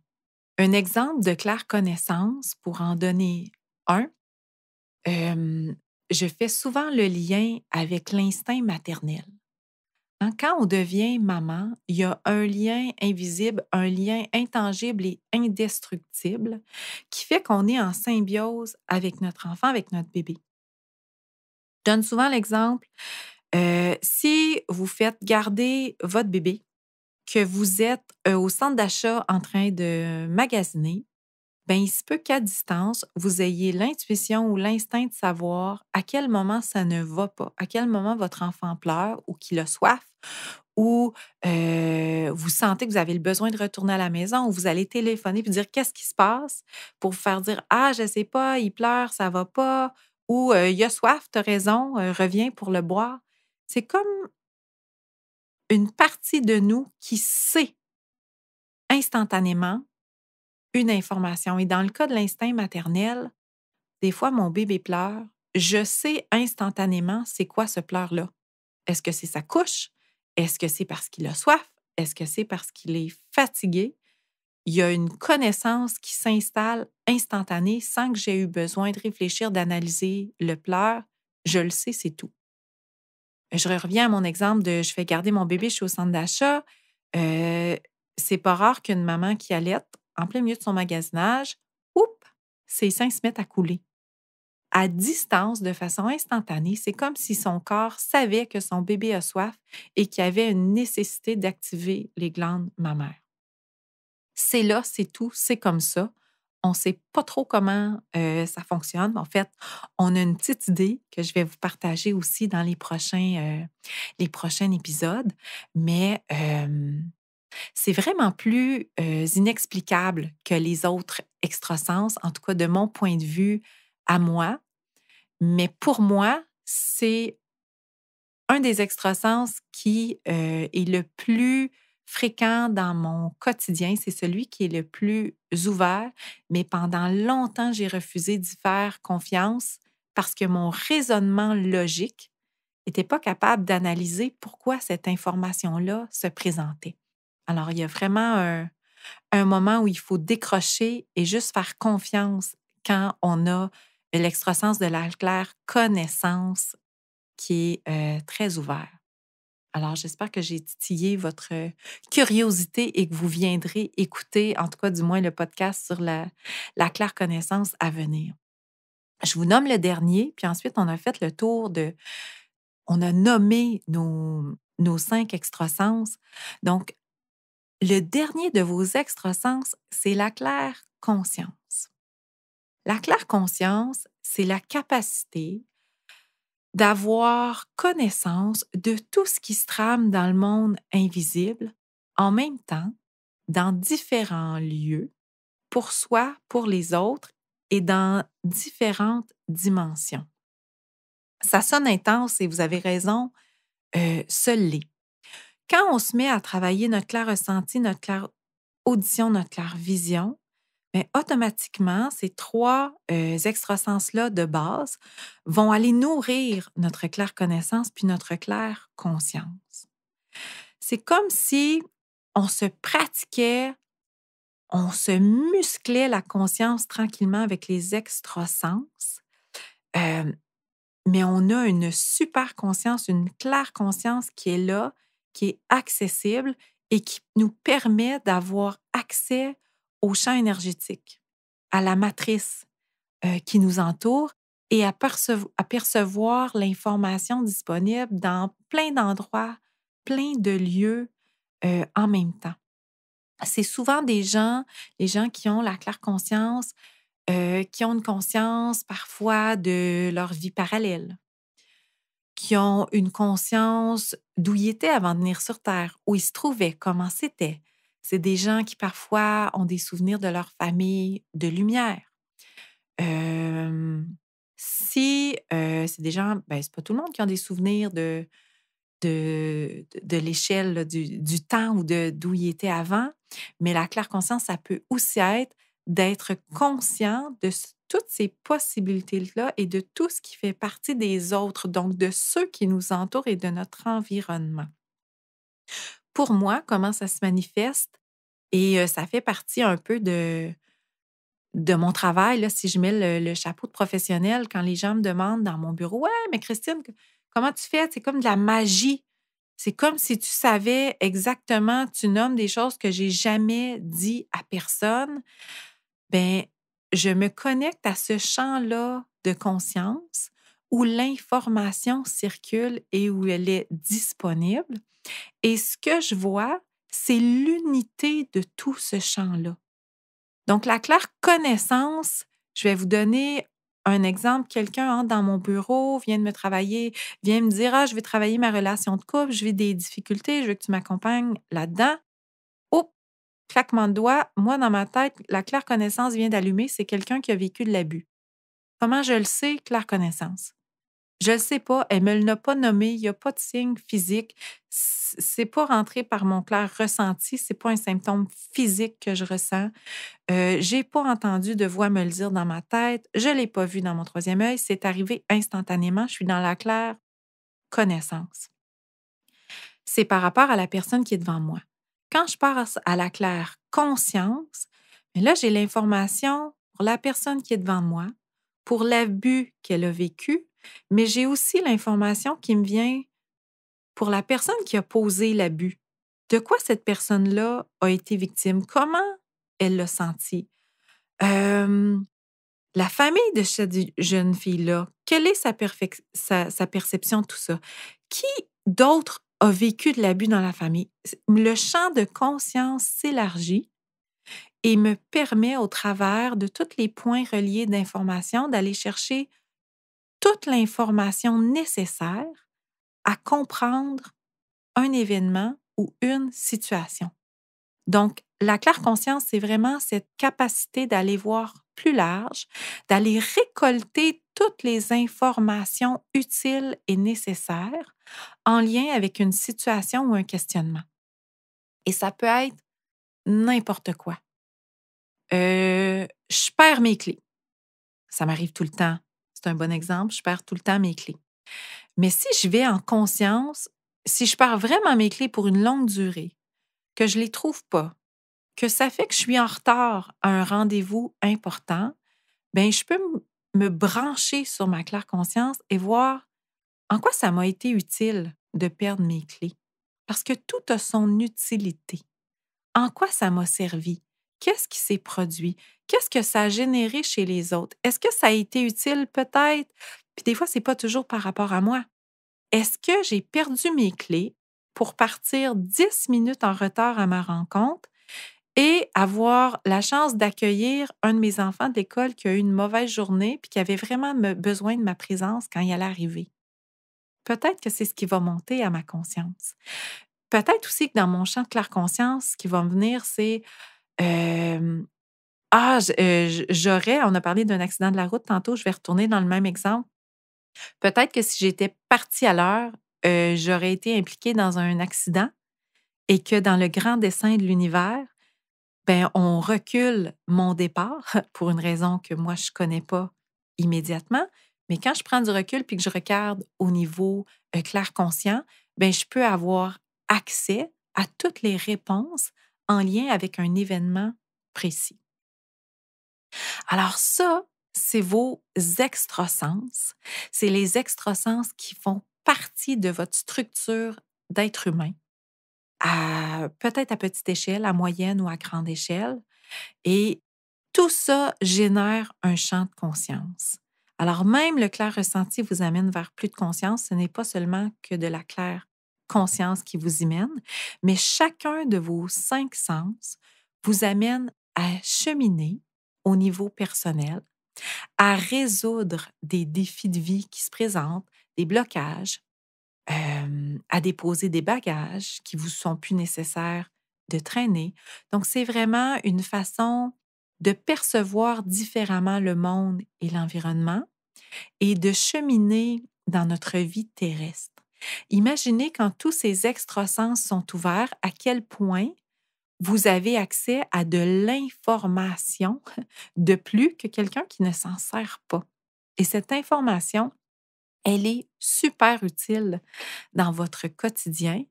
Un exemple de claire connaissance, pour en donner un, je fais souvent le lien avec l'instinct maternel. Hein, quand on devient maman, il y a un lien invisible, un lien intangible et indestructible qui fait qu'on est en symbiose avec notre enfant, avec notre bébé. Je donne souvent l'exemple euh, si vous faites garder votre bébé, que vous êtes euh, au centre d'achat en train de magasiner, ben il se peut qu'à distance, vous ayez l'intuition ou l'instinct de savoir à quel moment ça ne va pas, à quel moment votre enfant pleure ou qu'il a soif ou euh, vous sentez que vous avez le besoin de retourner à la maison, ou vous allez téléphoner pour dire qu'est-ce qui se passe pour faire dire ah je sais pas, il pleure, ça ne va pas, ou il a soif, tu as raison, reviens pour le boire. C'est comme une partie de nous qui sait instantanément une information. Et dans le cas de l'instinct maternel, des fois, mon bébé pleure. Je sais instantanément c'est quoi ce pleur-là. Est-ce que c'est sa couche? Est-ce que c'est parce qu'il a soif? Est-ce que c'est parce qu'il est fatigué? Il y a une connaissance qui s'installe instantanée sans que j'ai eu besoin de réfléchir, d'analyser le pleur. Je le sais, c'est tout. Je reviens à mon exemple de je fais garder mon bébé, je suis au centre d'achat. Euh, c'est pas rare qu'une maman qui allait en plein milieu de son magasinage, oups, ses seins se mettent à couler. À distance, de façon instantanée, c'est comme si son corps savait que son bébé a soif et qu'il avait une nécessité d'activer les glandes mammaires. C'est là, c'est tout, c'est comme ça on ne sait pas trop comment ça fonctionne. En fait, on a une petite idée que je vais vous partager aussi dans les prochains, les prochains épisodes, mais c'est vraiment plus inexplicable que les autres extrasens, en tout cas de mon point de vue à moi. Mais pour moi, c'est un des extrasens qui est le plus fréquent dans mon quotidien, c'est celui qui est le plus ouvert, mais pendant longtemps, j'ai refusé d'y faire confiance parce que mon raisonnement logique n'était pas capable d'analyser pourquoi cette information-là se présentait. Alors, il y a vraiment un, moment où il faut décrocher et juste faire confiance quand on a l'extrasens de la claire connaissance qui est euh, très ouvert. Alors, j'espère que j'ai titillé votre euh, curiosité et que vous viendrez écouter, en tout cas du moins, le podcast sur la, la claire connaissance à venir. Je vous nomme le dernier, puis ensuite, on a fait le tour de... On a nommé nos, nos cinq extrasens. Donc, le dernier de vos extrasens, c'est la claire conscience. La claire conscience, c'est la capacité d'avoir connaissance de tout ce qui se trame dans le monde invisible en même temps, dans différents lieux, pour soi, pour les autres et dans différentes dimensions. Ça sonne intense et vous avez raison, euh, seul l'est. Quand on se met à travailler notre clair ressenti, notre clair audition, notre clair vision, mais ben, automatiquement, ces trois extra euh, extrasens-là de base vont aller nourrir notre claire connaissance puis notre claire conscience. C'est comme si on se pratiquait, on se musclait la conscience tranquillement avec les extrasens, euh, mais on a une super conscience, une claire conscience qui est là, qui est accessible et qui nous permet d'avoir accès au champ énergétique, à la matrice euh, qui nous entoure et à, percevoir l'information disponible dans plein d'endroits, plein de lieux euh, en même temps. C'est souvent des gens, les gens qui ont la claire conscience, euh, qui ont une conscience parfois de leur vie parallèle, qui ont une conscience d'où ils étaient avant de venir sur Terre, où ils se trouvaient, comment c'était, c'est des gens qui parfois ont des souvenirs de leur famille de lumière. si c'est des gens, ben, c'est pas tout le monde qui a des souvenirs de, de, l'échelle du, du, temps ou d'où il était avant, mais la claire conscience, ça peut aussi être d'être conscient de toutes ces possibilités-là et de tout ce qui fait partie des autres, donc de ceux qui nous entourent et de notre environnement pour moi, comment ça se manifeste. Et ça fait partie un peu de, de mon travail. Là, si je mets le, chapeau de professionnel, quand les gens me demandent dans mon bureau, ouais, mais Christine, comment tu fais? C'est comme de la magie. C'est comme si tu savais exactement, tu nommes des choses que j'ai jamais dit à personne. Ben, je me connecte à ce champ-là de conscience où l'information circule et où elle est disponible. Et ce que je vois, c'est l'unité de tout ce champ-là. Donc, la claire connaissance, je vais vous donner un exemple. Quelqu'un entre dans mon bureau, vient de me travailler, vient me dire Ah, je vais travailler ma relation de couple, je vis des difficultés, je veux que tu m'accompagnes là-dedans. Oups, claquement de doigts, moi, dans ma tête, la claire connaissance vient d'allumer, c'est quelqu'un qui a vécu de l'abus. Comment je le sais, claire connaissance? Je ne sais pas, elle me l'a pas nommé, il n'y a pas de signe physique. C'est pas rentré par mon clair ressenti, c'est pas un symptôme physique que je ressens. euh, j'ai pas entendu de voix me le dire dans ma tête, je l'ai pas vu dans mon troisième œil, c'est arrivé instantanément, je suis dans la claire connaissance. C'est par rapport à la personne qui est devant moi. Quand je passe à la claire conscience, là j'ai l'information pour la personne qui est devant moi, pour l'abus qu'elle a vécu, mais j'ai aussi l'information qui me vient pour la personne qui a posé l'abus. De quoi cette personne-là a été victime? Comment elle l'a senti? la famille de cette jeune fille-là, quelle est sa, sa, perception de tout ça? Qui d'autre a vécu de l'abus dans la famille? Le champ de conscience s'élargit et me permet, au travers de tous les points reliés d'information, d'aller chercher toute l'information nécessaire à comprendre un événement ou une situation. Donc, la claire conscience, c'est vraiment cette capacité d'aller voir plus large, d'aller récolter toutes les informations utiles et nécessaires en lien avec une situation ou un questionnement. Et ça peut être n'importe quoi. Euh, je perds mes clés. Ça m'arrive tout le temps c'est un bon exemple, je perds tout le temps mes clés. Mais si je vais en conscience, si je perds vraiment mes clés pour une longue durée, que je ne les trouve pas, que ça fait que je suis en retard à un rendez-vous important, ben je peux me brancher sur ma claire conscience et voir en quoi ça m'a été utile de perdre mes clés. Parce que tout a son utilité. En quoi ça m'a servi? qu'est-ce qui s'est produit? Qu'est-ce que ça a généré chez les autres? Est-ce que ça a été utile peut-être? Puis des fois, c'est pas toujours par rapport à moi. Est-ce que j'ai perdu mes clés pour partir 10 minutes en retard à ma rencontre et avoir la chance d'accueillir un de mes enfants d'école qui a eu une mauvaise journée puis qui avait vraiment besoin de ma présence quand il allait arriver? Peut-être que c'est ce qui va monter à ma conscience. Peut-être aussi que dans mon champ de clair conscience, ce qui va me venir, c'est ah, euh, j'aurais, on a parlé d'un accident de la route tantôt, je vais retourner dans le même exemple. Peut-être que si j'étais partie à l'heure, euh, j'aurais été impliquée dans un accident et que dans le grand dessin de l'univers, ben, on recule mon départ pour une raison que moi, je ne connais pas immédiatement. Mais quand je prends du recul puis que je regarde au niveau euh, clair conscient, ben, je peux avoir accès à toutes les réponses en lien avec un événement précis. Alors ça, c'est vos extrasens. C'est les extrasens qui font partie de votre structure d'être humain, peut-être à petite échelle, à moyenne ou à grande échelle. Et tout ça génère un champ de conscience. Alors même le clair ressenti vous amène vers plus de conscience, ce n'est pas seulement que de la claire conscience qui vous y mène, mais chacun de vos cinq sens vous amène à cheminer au niveau personnel, à résoudre des défis de vie qui se présentent, des blocages, euh, à déposer des bagages qui vous sont plus nécessaires de traîner. Donc, c'est vraiment une façon de percevoir différemment le monde et l'environnement et de cheminer dans notre vie terrestre. Imaginez quand tous ces extrasens sont ouverts, à quel point vous avez accès à de l'information de plus que quelqu'un qui ne s'en sert pas. Et cette information, elle est super utile dans votre quotidien,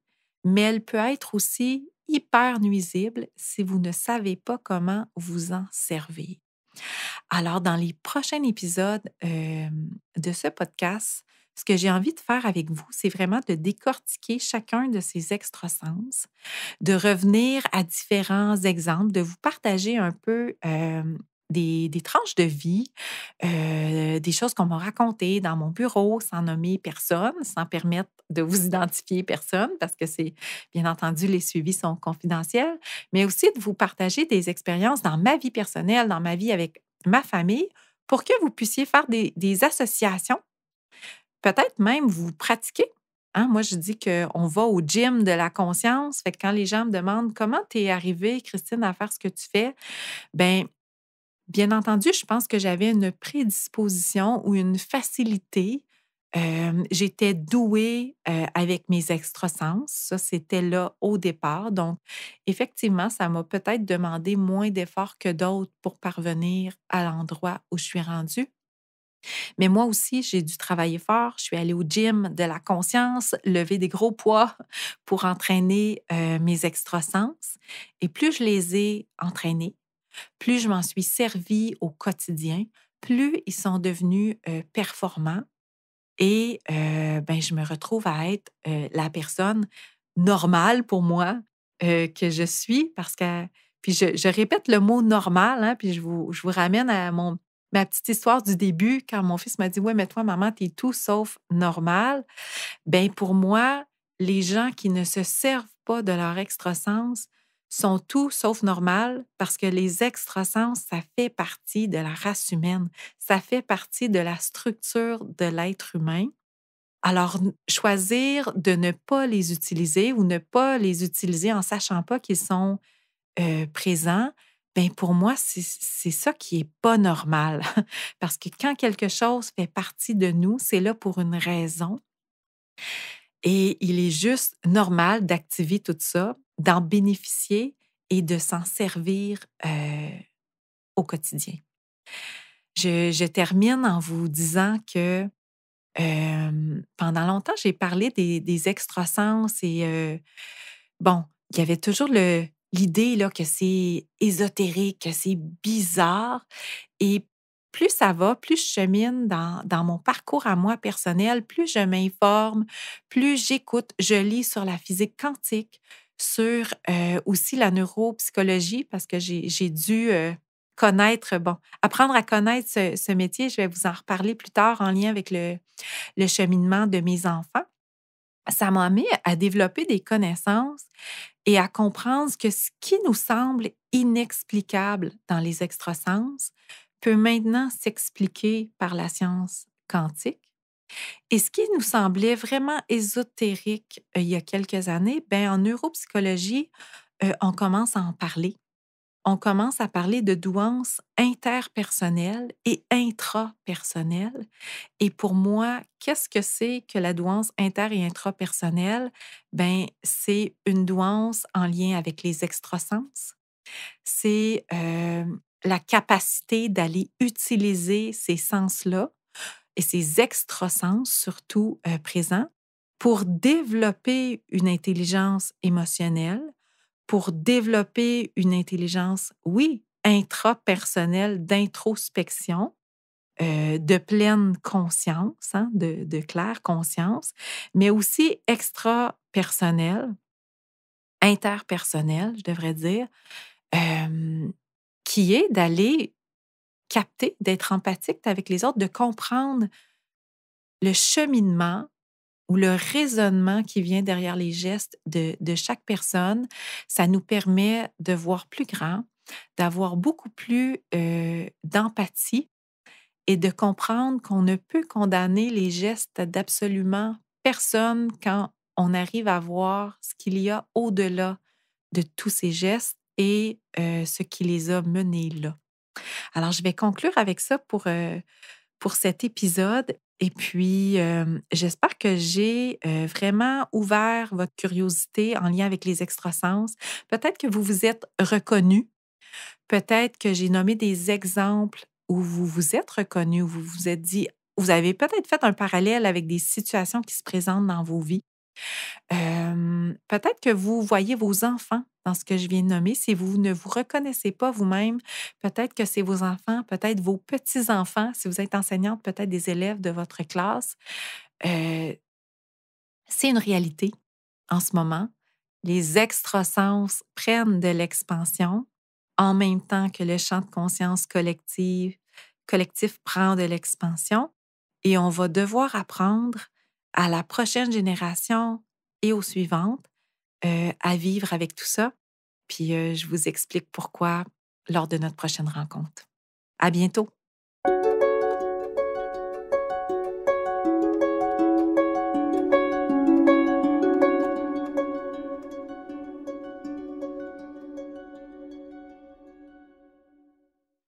mais elle peut être aussi hyper nuisible si vous ne savez pas comment vous en servir. Alors, dans les prochains épisodes euh, de ce podcast, ce que j'ai envie de faire avec vous, c'est vraiment de décortiquer chacun de ces extrasens, de revenir à différents exemples, de vous partager un peu des, tranches de vie, des choses qu'on m'a racontées dans mon bureau sans nommer personne, sans permettre de vous identifier personne, parce que c'est, bien entendu, les suivis sont confidentiels, mais aussi de vous partager des expériences dans ma vie personnelle, dans ma vie avec ma famille, pour que vous puissiez faire des associations Peut-être même vous pratiquez. Hein? Moi, je dis qu'on va au gym de la conscience. quand les gens me demandent comment tu es arrivée, Christine, à faire ce que tu fais, ben bien entendu, je pense que j'avais une prédisposition ou une facilité. J'étais douée avec mes extrasens. Ça, c'était là au départ. Donc, effectivement, ça m'a peut-être demandé moins d'efforts que d'autres pour parvenir à l'endroit où je suis rendue. Mais moi aussi, j'ai dû travailler fort. Je suis allée au gym de la conscience, lever des gros poids pour entraîner euh, mes extrasens. Et plus je les ai entraînés, plus je m'en suis servie au quotidien, plus ils sont devenus euh, performants. Et euh, ben, je me retrouve à être la personne normale pour moi que je suis parce que puis je, répète le mot normal, hein, puis je vous, je vous ramène à mon, ma petite histoire du début, quand mon fils m'a dit Ouais, mais toi, maman, t'es tout sauf normal. Ben pour moi, les gens qui ne se servent pas de leur extrasens sont tout sauf normal parce que les extrasens, ça fait partie de la race humaine, ça fait partie de la structure de l'être humain. Alors, choisir de ne pas les utiliser ou ne pas les utiliser en sachant pas qu'ils sont euh, présents, ben, pour moi, c'est ça qui est pas normal. Parce que quand quelque chose fait partie de nous, c'est là pour une raison. Et il est juste normal d'activer tout ça, d'en bénéficier et de s'en servir au quotidien. Je, je, termine en vous disant que pendant longtemps, j'ai parlé des, des extrasens et bon, il y avait toujours le, l'idée là que c'est ésotérique, que c'est bizarre. Et plus ça va, plus je chemine dans, mon parcours à moi personnel, plus je m'informe, plus j'écoute, je lis sur la physique quantique, sur euh, aussi la neuropsychologie, parce que j'ai dû euh, connaître, bon, apprendre à connaître ce, ce, métier. Je vais vous en reparler plus tard en lien avec le, le cheminement de mes enfants ça m'a mis à développer des connaissances et à comprendre que ce qui nous semble inexplicable dans les extrasens peut maintenant s'expliquer par la science quantique. Et ce qui nous semblait vraiment ésotérique euh, il y a quelques années, ben, en neuropsychologie, euh, on commence à en parler on commence à parler de douance interpersonnelle et intrapersonnelle. Et pour moi, qu'est-ce que c'est que la douance inter- et intrapersonnelle? Ben, c'est une douance en lien avec les extrasens. C'est euh, la capacité d'aller utiliser ces sens-là et ces extrasens surtout euh, présents pour développer une intelligence émotionnelle, pour développer une intelligence, oui, intrapersonnelle d'introspection, euh, de pleine conscience, hein, de, claire conscience, mais aussi extra interpersonnelle, je devrais dire, euh, qui est d'aller capter, d'être empathique avec les autres, de comprendre le cheminement ou le raisonnement qui vient derrière les gestes de, chaque personne, ça nous permet de voir plus grand, d'avoir beaucoup plus euh, d'empathie et de comprendre qu'on ne peut condamner les gestes d'absolument personne quand on arrive à voir ce qu'il y a au-delà de tous ces gestes et euh, ce qui les a menés là. Alors, je vais conclure avec ça pour euh, cet épisode. Et puis, euh, j'espère que j'ai euh, vraiment ouvert votre curiosité en lien avec les extrasens. Peut-être que vous vous êtes reconnu. Peut-être que j'ai nommé des exemples où vous vous êtes reconnu, où vous vous êtes dit, vous avez peut-être fait un parallèle avec des situations qui se présentent dans vos vies peut-être que vous voyez vos enfants dans ce que je viens de nommer. Si vous ne vous reconnaissez pas vous-même, peut-être que c'est vos enfants, peut-être vos petits-enfants, si vous êtes enseignante, peut-être des élèves de votre classe. c'est une réalité en ce moment. Les extrasens prennent de l'expansion en même temps que le champ de conscience collective, collectif prend de l'expansion et on va devoir apprendre à la prochaine génération et aux suivantes euh, à vivre avec tout ça. Puis euh, je vous explique pourquoi lors de notre prochaine rencontre. À bientôt!